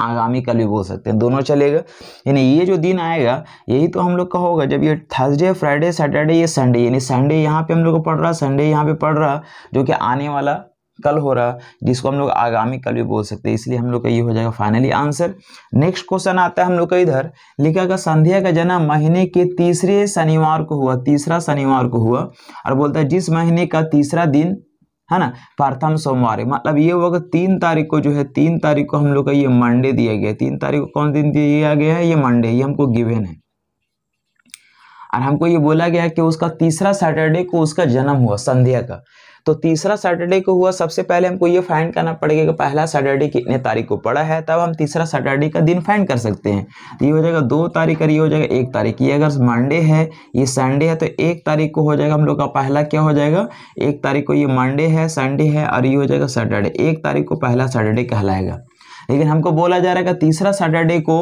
आगामी कल भी बोल सकते हैं दोनों चलेगा यानी ये जो दिन आएगा यही तो हम लोग का होगा जब ये थर्सडे फ्राइडे सैटरडे ये संडे यानी संडे यहाँ पे हम लोग को पढ़ रहा संडे यहाँ पे पढ़ रहा जो कि आने वाला कल हो रहा जिसको हम लोग आगामी कल भी बोल सकते हैं इसलिए हम लोग का ये हो जाएगा फाइनली आंसर नेक्स्ट क्वेश्चन आता है हम लोग का इधर लिखा का संध्या का जन्म महीने के तीसरे शनिवार को हुआ तीसरा शनिवार को हुआ और बोलता है जिस महीने का तीसरा दिन है ना प्रथम सोमवार मतलब ये होगा तीन तारीख को जो है तीन तारीख को हम लोग का ये मंडे दिया गया तीन तारीख को कौन दिन दिया गया है ये मंडे ये हमको गिवेन है और हमको ये बोला गया कि उसका तीसरा सैटरडे को उसका जन्म हुआ संध्या का तो तीसरा सैटरडे को हुआ सबसे पहले हमको ये फाइंड करना पड़ेगा कि पहला सैटरडे कितने तारीख को पड़ा है तब हम तीसरा सैटरडे का दिन फाइंड कर सकते हैं तो ये हो जाएगा दो तारीख और ये हो जाएगा एक तारीख ये अगर मंडे है ये संडे है तो एक तारीख को हो जाएगा हम लोग का पहला क्या हो जाएगा एक तारीख को ये मंडे है संडे है और ये हो जाएगा सैटरडे एक तारीख को पहला सैटरडे कहलाएगा लेकिन हमको बोला जा रहा है कि तीसरा सैटरडे को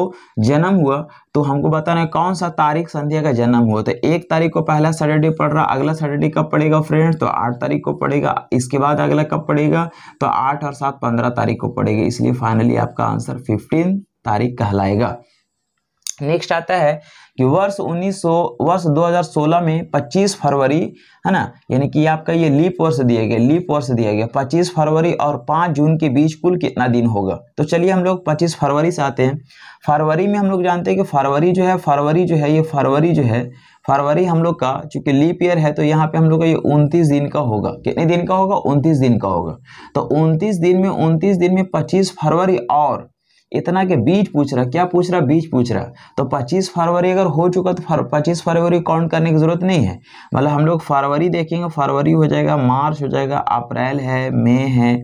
जन्म हुआ तो हमको बताना है कौन सा तारीख संध्या का जन्म हुआ तो एक तारीख को पहला सैटरडे पड़ रहा अगला सैटरडे कब पड़ेगा फ्रेंड तो आठ तारीख को पड़ेगा इसके बाद अगला कब पड़ेगा तो आठ और सात पंद्रह तारीख को पड़ेगा इसलिए फाइनली आपका आंसर फिफ्टीन तारीख कहलाएगा नेक्स्ट आता है कि वर्ष 1900 वर्ष 2016 में 25 फरवरी है ना यानी कि आपका ये लीप वर्ष दिया गया लीप वर्ष दिया गया 25 फरवरी और 5 जून के बीच कुल कितना दिन होगा तो चलिए हम लोग 25 फरवरी से आते हैं फरवरी में हम लोग जानते हैं कि फरवरी जो है फरवरी जो है ये फरवरी जो है फरवरी हम लोग का चूंकि लीप ईयर है तो यहाँ पे हम लोग का ये उनतीस दिन का होगा कितने दिन का होगा उनतीस दिन का होगा तो उनतीस दिन में उनतीस दिन में पच्चीस फरवरी और इतना के बीच पूछ रहा क्या पूछ रहा बीच पूछ रहा तो 25 फरवरी अगर हो चुका तो फर पच्चीस फरवरी काउंट करने की ज़रूरत नहीं है मतलब हम लोग फरवरी देखेंगे फरवरी हो जाएगा मार्च हो जाएगा अप्रैल है मई है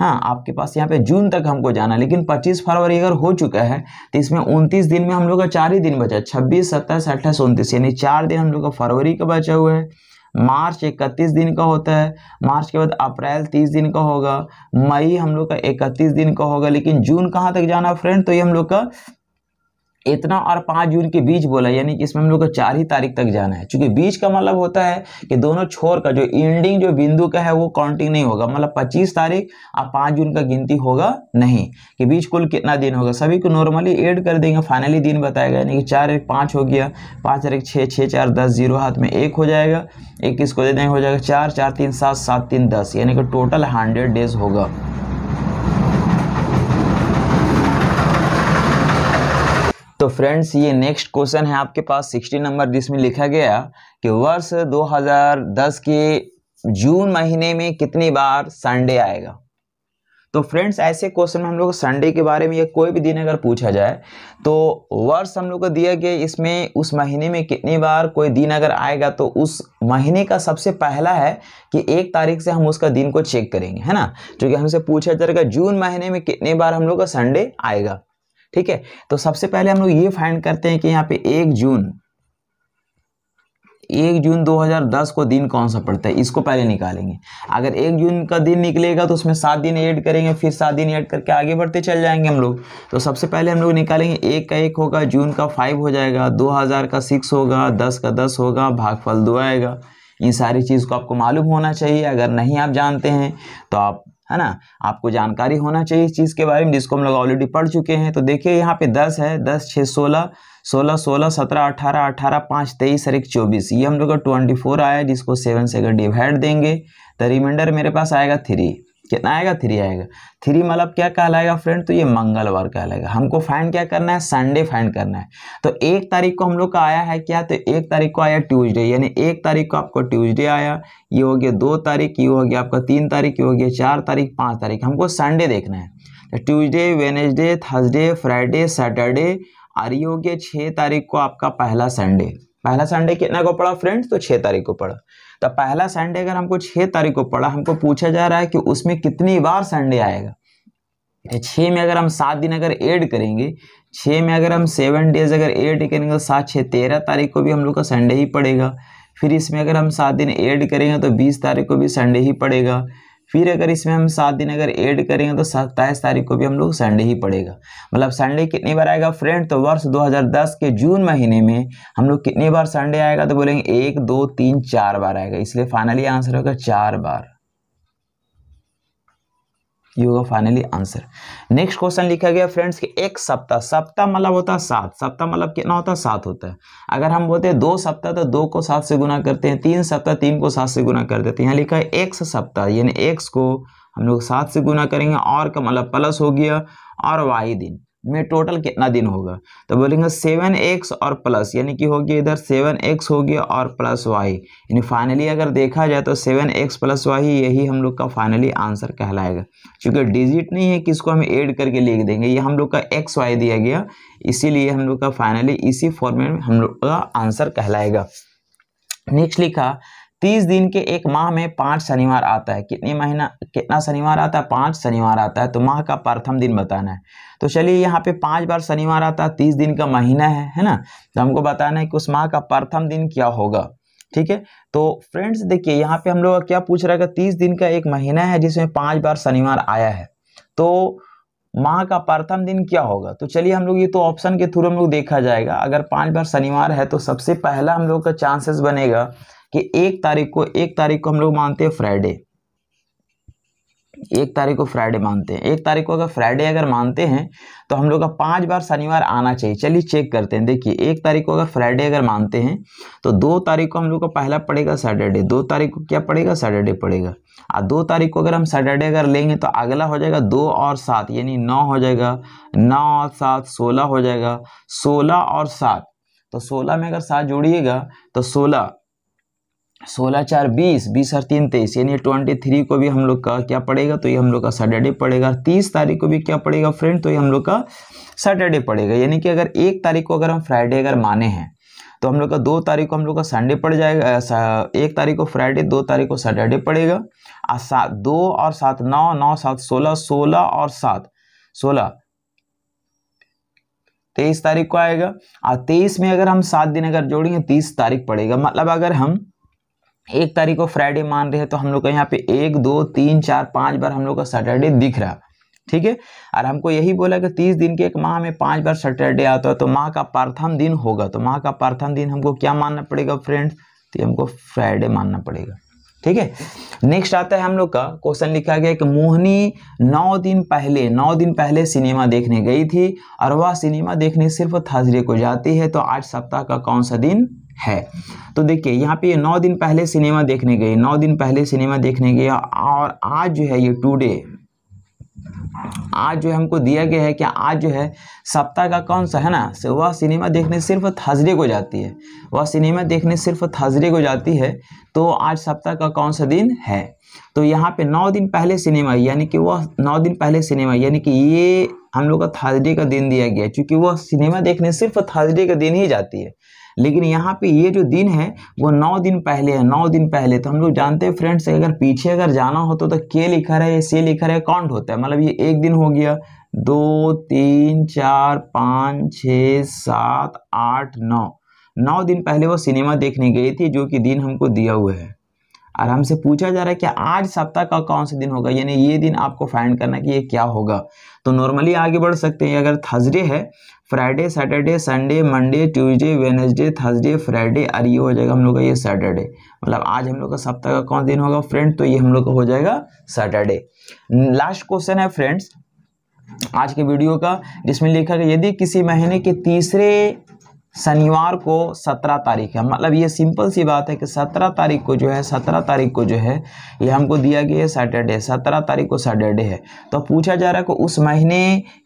हाँ आपके पास यहाँ पे जून तक हमको जाना है लेकिन 25 फरवरी अगर हो चुका है तो इसमें उनतीस दिन में हम लोग का चार ही दिन बचा छब्बीस सत्ताईस अट्ठाईस उनतीस यानी चार दिन हम लोग का फरवरी का बचा हुआ है मार्च इकतीस दिन का होता है मार्च के बाद अप्रैल तीस दिन का होगा मई हम लोग का इकतीस दिन का होगा लेकिन जून कहाँ तक जाना फ्रेंड तो ये हम लोग का इतना और पाँच जून के बीच बोला यानी कि इसमें हम लोग को चार ही तारीख तक जाना है क्योंकि बीच का मतलब होता है कि दोनों छोर का जो एंडिंग जो बिंदु का है वो काउंटिंग नहीं होगा मतलब पच्चीस तारीख और पाँच जून का गिनती होगा नहीं कि बीच कुल कितना दिन होगा सभी को नॉर्मली एड कर देंगे फाइनली दिन बताएगा यानी कि चार एक पाँच हो गया पाँच एक छः छः चार दस जीरो हाथ में एक हो जाएगा इक्कीस को दे देंगे हो जाएगा चार चार तीन सात सात तीन दस यानी कि टोटल हंड्रेड डेज होगा तो फ्रेंड्स ये नेक्स्ट क्वेश्चन है आपके पास 60 नंबर जिसमें लिखा गया कि वर्ष 2010 के जून महीने में कितनी बार संडे आएगा तो फ्रेंड्स ऐसे क्वेश्चन में हम लोग संडे के बारे में या कोई भी दिन अगर पूछा जाए तो वर्ष हम लोग को दिया गया इसमें उस महीने में कितनी बार कोई दिन अगर आएगा तो उस महीने का सबसे पहला है कि एक तारीख से हम उसका दिन को चेक करेंगे है ना क्योंकि हमसे पूछा जाएगा जून महीने में कितनी बार हम लोग का संडे आएगा ठीक है तो सबसे पहले हम लोग ये फाइंड करते हैं कि यहाँ पे एक जून एक जून 2010 को दिन कौन सा पड़ता है इसको पहले निकालेंगे अगर एक जून का दिन निकलेगा तो उसमें सात दिन ऐड करेंगे फिर सात दिन ऐड करके आगे बढ़ते चल जाएंगे हम लोग तो सबसे पहले हम लोग निकालेंगे एक का एक होगा जून का फाइव हो जाएगा 2000 का सिक्स होगा दस का दस होगा भागफल दो आएगा इन सारी चीज़ को आपको मालूम होना चाहिए अगर नहीं आप जानते हैं तो आप है ना आपको जानकारी होना चाहिए इस चीज़ के बारे में जिसको हम लोग ऑलरेडी पढ़ चुके हैं तो देखिए यहाँ पे दस है दस छः सोलह सोलह सोलह सत्रह अठारह अठारह पाँच तेईस और एक चौबीस ये हम लोग का ट्वेंटी फोर आया जिसको सेवन से अगर डिवाइड देंगे तो रिमाइंडर मेरे पास आएगा थ्री कितना आएगा थ्री आएगा थ्री मतलब क्या कहलाएगा फ्रेंड तो ये मंगलवार कहलाएगा हमको फाइंड क्या करना है संडे फाइंड करना है तो एक तारीख को हम लोग का आया है क्या तो एक तारीख को आया ट्यूजडे यानी एक तारीख को आपको ट्यूजडे आया ये हो गया दो तारीख ये हो गया आपका तीन तारीख ये हो गया चार तारीख पाँच तारीख हमको संडे देखना है तो Tuesday Wednesday Thursday Friday Saturday और ये हो गया छः तारीख को आपका पहला संडे पहला संडे कितना को पड़ा फ्रेंड्स तो छः तारीख को पड़ा तो पहला संडे अगर हमको छह तारीख को पड़ा हमको पूछा जा रहा है कि उसमें कितनी बार संडे आएगा तो छह में अगर हम सात दिन अगर ऐड करेंगे छः में अगर हम सेवन डेज अगर ऐड करेंगे तो सात छः तेरह तारीख को भी हम लोग का संडे ही पड़ेगा फिर इसमें अगर हम सात दिन ऐड करेंगे तो बीस तारीख को भी संडे ही पड़ेगा फिर अगर इसमें हम सात दिन अगर ऐड करेंगे तो सत्ताईस तारीख को भी हम लोग संडे ही पड़ेगा मतलब संडे कितनी बार आएगा फ्रेंड तो वर्ष 2010 के जून महीने में हम लोग कितनी बार संडे आएगा तो बोलेंगे एक दो तीन चार बार आएगा इसलिए फाइनली आंसर होगा चार बार होगा फाइनली आंसर नेक्स्ट क्वेश्चन लिखा गया फ्रेंड्स कि एक सप्ताह सप्ताह मतलब होता है सात सप्ताह मतलब कितना होता है सात होता है अगर हम बोलते हैं दो सप्ताह तो दो को सात से गुना करते हैं तीन सप्ताह तीन को सात से गुना कर देते हैं यहाँ लिखा है एक सप्ताह यानी एक्स को हम लोग सात से गुना करेंगे और का मतलब प्लस हो गया और वाई दिन में टोटल कितना दिन होगा तो बोलेंगे सेवन एक्स और प्लस यानी कि होगी इधर सेवन एक्स हो गया और प्लस वाई यानी फाइनली अगर देखा जाए तो सेवन एक्स प्लस वाई यही हम लोग का फाइनली आंसर कहलाएगा क्योंकि डिजिट नहीं है कि इसको हम ऐड करके लिख देंगे ये हम लोग का एक्स वाई दिया गया इसीलिए हम लोग का फाइनली इसी फॉर्मेट में हम लोग का आंसर कहलाएगा नेक्स्ट लिखा तीस दिन के एक माह में पांच शनिवार आता है कितने महीना कितना शनिवार आता है पांच शनिवार आता है तो माह का प्रथम दिन बताना है तो चलिए यहाँ पे पांच बार शनिवार आता है तीस दिन का महीना है है ना तो हमको बताना है कि उस माह का प्रथम दिन क्या होगा ठीक है तो फ्रेंड्स देखिए यहाँ पे हम लोग क्या पूछ रहा है तीस दिन का एक महीना है जिसमें पांच बार शनिवार आया है तो माह का प्रथम दिन क्या होगा तो चलिए हम लोग ये तो ऑप्शन के थ्रू हम लोग देखा जाएगा अगर पांच बार शनिवार है तो सबसे पहला हम लोग का चांसेस बनेगा कि एक तारीख को एक तारीख को हम लोग मानते हैं फ्राइडे एक तारीख को फ्राइडे मानते हैं एक तारीख को अगर फ्राइडे अगर मानते हैं तो हम लोग का पाँच बार शनिवार आना चाहिए चलिए चेक करते हैं देखिए एक तारीख को अगर फ्राइडे अगर मानते हैं तो दो तारीख को हम लोग का पहला पड़ेगा सैटरडे दो तारीख को क्या पड़ेगा सैटरडे पड़ेगा और दो तारीख को अगर हम सैटरडे अगर लेंगे तो अगला हो जाएगा दो और सात यानी नौ हो जाएगा नौ और सात सोलह हो जाएगा सोलह और सात तो सोलह में अगर सात जोड़िएगा तो सोलह सोलह चार बीस बीस और तीन तेईस यानी ट्वेंटी थ्री को भी हम लोग का क्या पड़ेगा तो ये हम लोग का सैटरडे पड़ेगा तीस तारीख को भी क्या पड़ेगा फ्रेंड तो ये हम लोग का सैटरडे पड़ेगा यानी कि अगर एक तारीख को अगर हम फ्राइडे अगर माने हैं तो हम लोग का दो तारीख को हम लोग का संडे पड़ जाएगा एक तारीख को फ्राइडे दो तारीख को सैटरडे पड़ेगा और सात दो और सात नौ नौ सात सोलह सोलह और सात सोलह तेईस तारीख को आएगा और तेईस में अगर हम सात दिन अगर जोड़ेंगे तीस तारीख पड़ेगा मतलब अगर हम एक तारीख को फ्राइडे मान रहे हैं तो हम लोग का यहाँ पे एक दो तीन चार पाँच बार हम लोग का सैटरडे दिख रहा ठीक है और हमको यही बोला कि तीस दिन के एक माह में पाँच बार सैटरडे आता है तो माह का प्रथम दिन होगा तो माह का प्रथम दिन हमको क्या मानना पड़ेगा फ्रेंड्स तो हमको फ्राइडे मानना पड़ेगा ठीक है नेक्स्ट आता है हम लोग का क्वेश्चन लिखा गया कि मोहनी नौ दिन पहले नौ दिन पहले सिनेमा देखने गई थी और वह सिनेमा देखने सिर्फ थर्सडे को जाती है तो आज सप्ताह का कौन सा दिन है तो देखिए यहाँ पे ये नौ दिन पहले सिनेमा देखने गए नौ दिन पहले सिनेमा देखने गया और आज जो है ये टूडे आज जो हमको दिया गया है कि आज जो है सप्ताह का कौन सा है ना वह सिनेमा देखने सिर्फ थर्सडे को जाती है वह सिनेमा देखने सिर्फ थर्सडे को जाती है तो आज सप्ताह का कौन सा दिन है तो यहाँ पे नौ दिन पहले सिनेमा यानी कि वह नौ दिन पहले सिनेमा यानी कि ये हम लोग का थर्सडे का दिन दिया गया है चूँकि वह सिनेमा देखने सिर्फ थर्सडे का दिन ही जाती है लेकिन यहाँ पे ये जो दिन है वो नौ दिन पहले है नौ दिन पहले तो हम लोग जानते हैं फ्रेंड्स अगर पीछे अगर जाना हो तो, तो के लिखा रहे से लिखा रहे काउंट होता है मतलब ये एक दिन हो गया दो तीन चार पाँच छ सात आठ नौ नौ दिन पहले वो सिनेमा देखने गई थी जो कि दिन हमको दिया हुआ है और हमसे पूछा जा रहा है कि आज सप्ताह का कौन सा दिन होगा यानी ये दिन आपको फाइंड करना कि ये क्या होगा तो नॉर्मली आगे बढ़ सकते हैं अगर थर्सडे है Friday Saturday Sunday Monday Tuesday Wednesday Thursday Friday और ये हो जाएगा हम लोग का ये सैटरडे मतलब आज हम लोग का सप्ताह का कौन दिन होगा फ्रेंड तो ये हम लोग का हो जाएगा सैटरडे लास्ट क्वेश्चन है फ्रेंड्स आज के वीडियो का जिसमें लिखा गया यदि किसी महीने के तीसरे शनिवार को सत्रह तारीख है मतलब ये सिंपल सी बात है कि सत्रह तारीख को जो है सत्रह तारीख को जो है ये हमको दिया गया है सैटरडे सत्रह तारीख को सैटरडे है तो पूछा जा रहा है कि उस महीने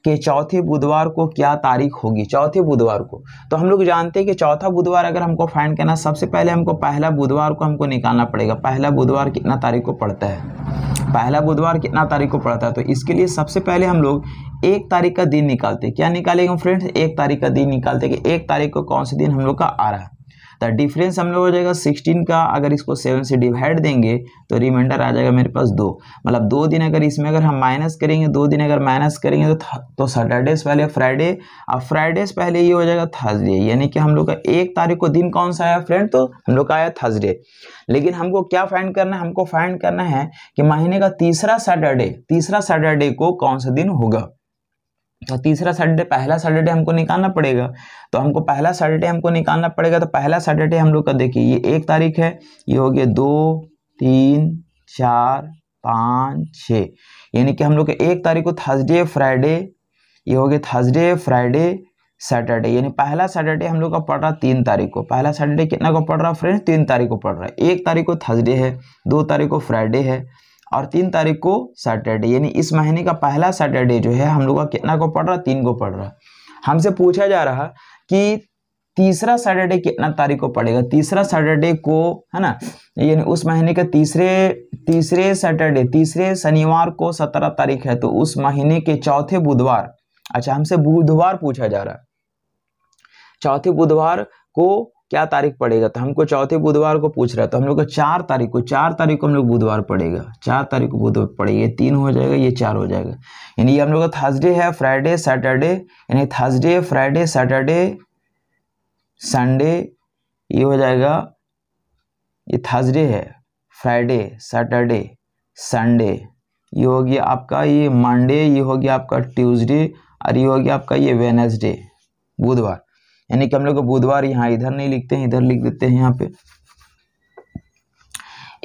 के चौथे बुधवार को क्या तारीख होगी चौथे बुधवार को तो हम लोग जानते हैं कि चौथा बुधवार अगर हमको फाइंड करना सबसे पहले हमको पहला बुधवार को हमको निकालना पड़ेगा पहला बुधवार कितना तारीख को पड़ता है पहला बुधवार कितना तारीख को पड़ता है तो इसके लिए सबसे पहले हम लोग एक तारीख का दिन निकालते हैं क्या निकालेंगे फ्रेंड्स एक तारीख का दिन निकालते हैं कि एक तारीख को कौन से दिन हम लोग का आ रहा है तो डिफरेंस हम लोग हो जाएगा सिक्सटीन का अगर इसको सेवन से डिवाइड देंगे तो रिमाइंडर आ जाएगा मेरे पास दो मतलब दो दिन अगर इसमें अगर हम माइनस करेंगे दो दिन अगर माइनस करेंगे तो तो सैटरडे पहले फ्राइडे और फ्राइडेज पहले ये हो जाएगा थर्सडे यानी कि हम लोग का एक तारीख को दिन कौन सा आया फ्रेंड तो हम लोग का आया थर्सडे लेकिन हमको क्या फाइंड करना है हमको फाइंड करना है कि महीने का तीसरा सैटरडे तीसरा सैटरडे को कौन सा दिन होगा और अच्छा, तीसरा सैटरडे पहला सैटरडे हमको निकालना पड़ेगा तो हमको पहला सैटरडे हमको निकालना पड़ेगा तो पहला सैटरडे हम लोग का देखिए ये एक तारीख है ये हो गया दो तीन चार पाँच छः यानी कि हम लोग के एक तारीख को थर्सडे फ्राइडे ये हो गया थर्सडे फ्राइडे सैटरडे यानी पहला सैटरडे हम लोग का पड़ रहा तीन तारीख को पहला सैटरडे कितना को पड़ रहा फ्रेंड तीन तारीख को पड़ रहा है एक तारीख को थर्सडे है दो तारीख को फ्राइडे है और तीन तारीख को सैटरडे यानी इस महीने का पहला सैटरडे जो है हम लोग का कितना को पड़ रहा तीन को पड़ रहा हमसे पूछा जा रहा कि तीसरा सैटरडे कितना तारीख को पड़ेगा तीसरा सैटरडे को है ना यानी उस महीने के तीसरे तीसरे सैटरडे तीसरे शनिवार को सत्रह तारीख है तो उस महीने के चौथे बुधवार अच्छा हमसे बुधवार पूछा जा रहा है चौथे बुधवार को क्या तारीख पड़ेगा तो हमको चौथे बुधवार को पूछ रहा है तो हम लोग का चार तारीख को चार तारीख को हम लोग बुधवार पड़ेगा चार तारीख को बुधवार पड़ेगा ये तीन हो जाएगा ये चार हो जाएगा यानी ये हम लोग का थर्सडे है फ्राइडे सैटरडे यानी थर्सडे फ्राइडे सैटरडे संडे ये हो जाएगा ये थर्सडे है फ्राइडे सैटरडे संडे ये हो गया आपका ये मंडे ये हो गया आपका ट्यूजडे और ये हो गया आपका ये वेनसडे बुधवार यानी कि हम लोग बुधवार यहाँ इधर नहीं लिखते हैं इधर लिख देते हैं यहाँ पे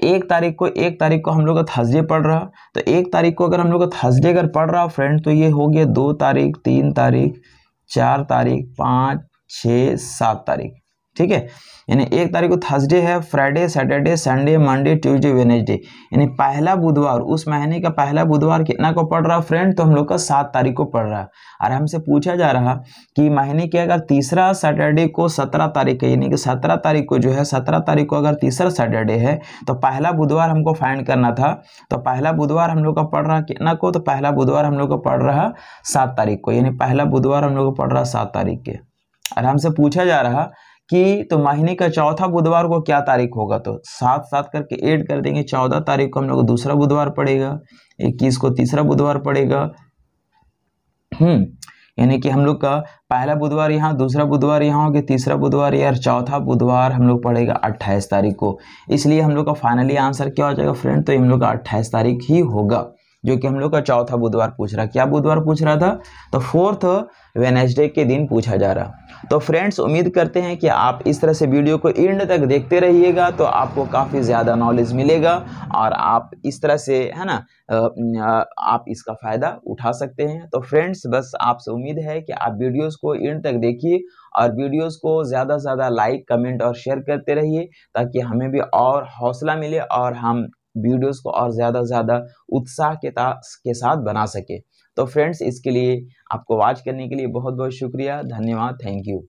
एक तारीख को एक तारीख को हम लोग का थर्सडे पढ़ रहा तो एक तारीख को अगर हम लोग का थर्सडे अगर पढ़ रहा फ्रेंड तो ये हो गया दो तारीख तीन तारीख चार तारीख पाँच छः सात तारीख ठीक है यानी एक तारीख को थर्सडे है Friday Saturday Sunday Monday Tuesday Wednesday यानी पहला बुधवार उस महीने का पहला बुधवार कितना को पड़ रहा है फ्रेंड तो हम लोग का सात तारीख को पड़ रहा है और हमसे पूछा जा रहा कि महीने के अगर तीसरा सैटरडे को सत्रह तारीख है यानी कि सत्रह तारीख को जो है सत्रह तारीख को अगर तीसरा सैटरडे है तो पहला बुधवार हमको फाइंड करना था तो पहला बुधवार हम लोग का पड़ रहा कितना को तो पहला बुधवार हम लोग को पड़ रहा सात तारीख को यानी पहला बुधवार हम लोग को पड़ रहा सात तारीख के और हमसे पूछा जा रहा कि तो महीने का चौथा बुधवार को क्या तारीख होगा तो साथ साथ करके एड कर देंगे चौदह तारीख को हम लोग दूसरा बुधवार पड़ेगा इक्कीस को तीसरा बुधवार पड़ेगा हम्म यानी कि हम लोग का पहला बुधवार यहाँ दूसरा बुधवार यहाँ होगा तीसरा बुधवार या चौथा बुधवार हम लोग पड़ेगा अट्ठाईस तारीख को इसलिए हम लोग का फाइनली आंसर क्या हो जाएगा फ्रेंड तो हम लोग का अट्ठाईस तारीख ही होगा जो कि हम लोग का चौथा बुधवार पूछ रहा क्या बुधवार पूछ रहा था तो फोर्थ वेनेसडे के दिन पूछा जा रहा तो फ्रेंड्स उम्मीद करते हैं कि आप इस तरह से वीडियो को एंड तक देखते रहिएगा तो आपको काफ़ी ज़्यादा नॉलेज मिलेगा और आप इस तरह से है ना आप इसका फ़ायदा उठा सकते हैं तो फ्रेंड्स बस आपसे उम्मीद है कि आप वीडियोस को एंड तक देखिए और वीडियोस को ज़्यादा से ज़्यादा लाइक कमेंट और शेयर करते रहिए ताकि हमें भी और हौसला मिले और हम वीडियोस को और ज़्यादा से ज़्यादा उत्साह के, के साथ बना सकें तो फ्रेंड्स इसके लिए आपको वॉच करने के लिए बहुत बहुत शुक्रिया धन्यवाद थैंक यू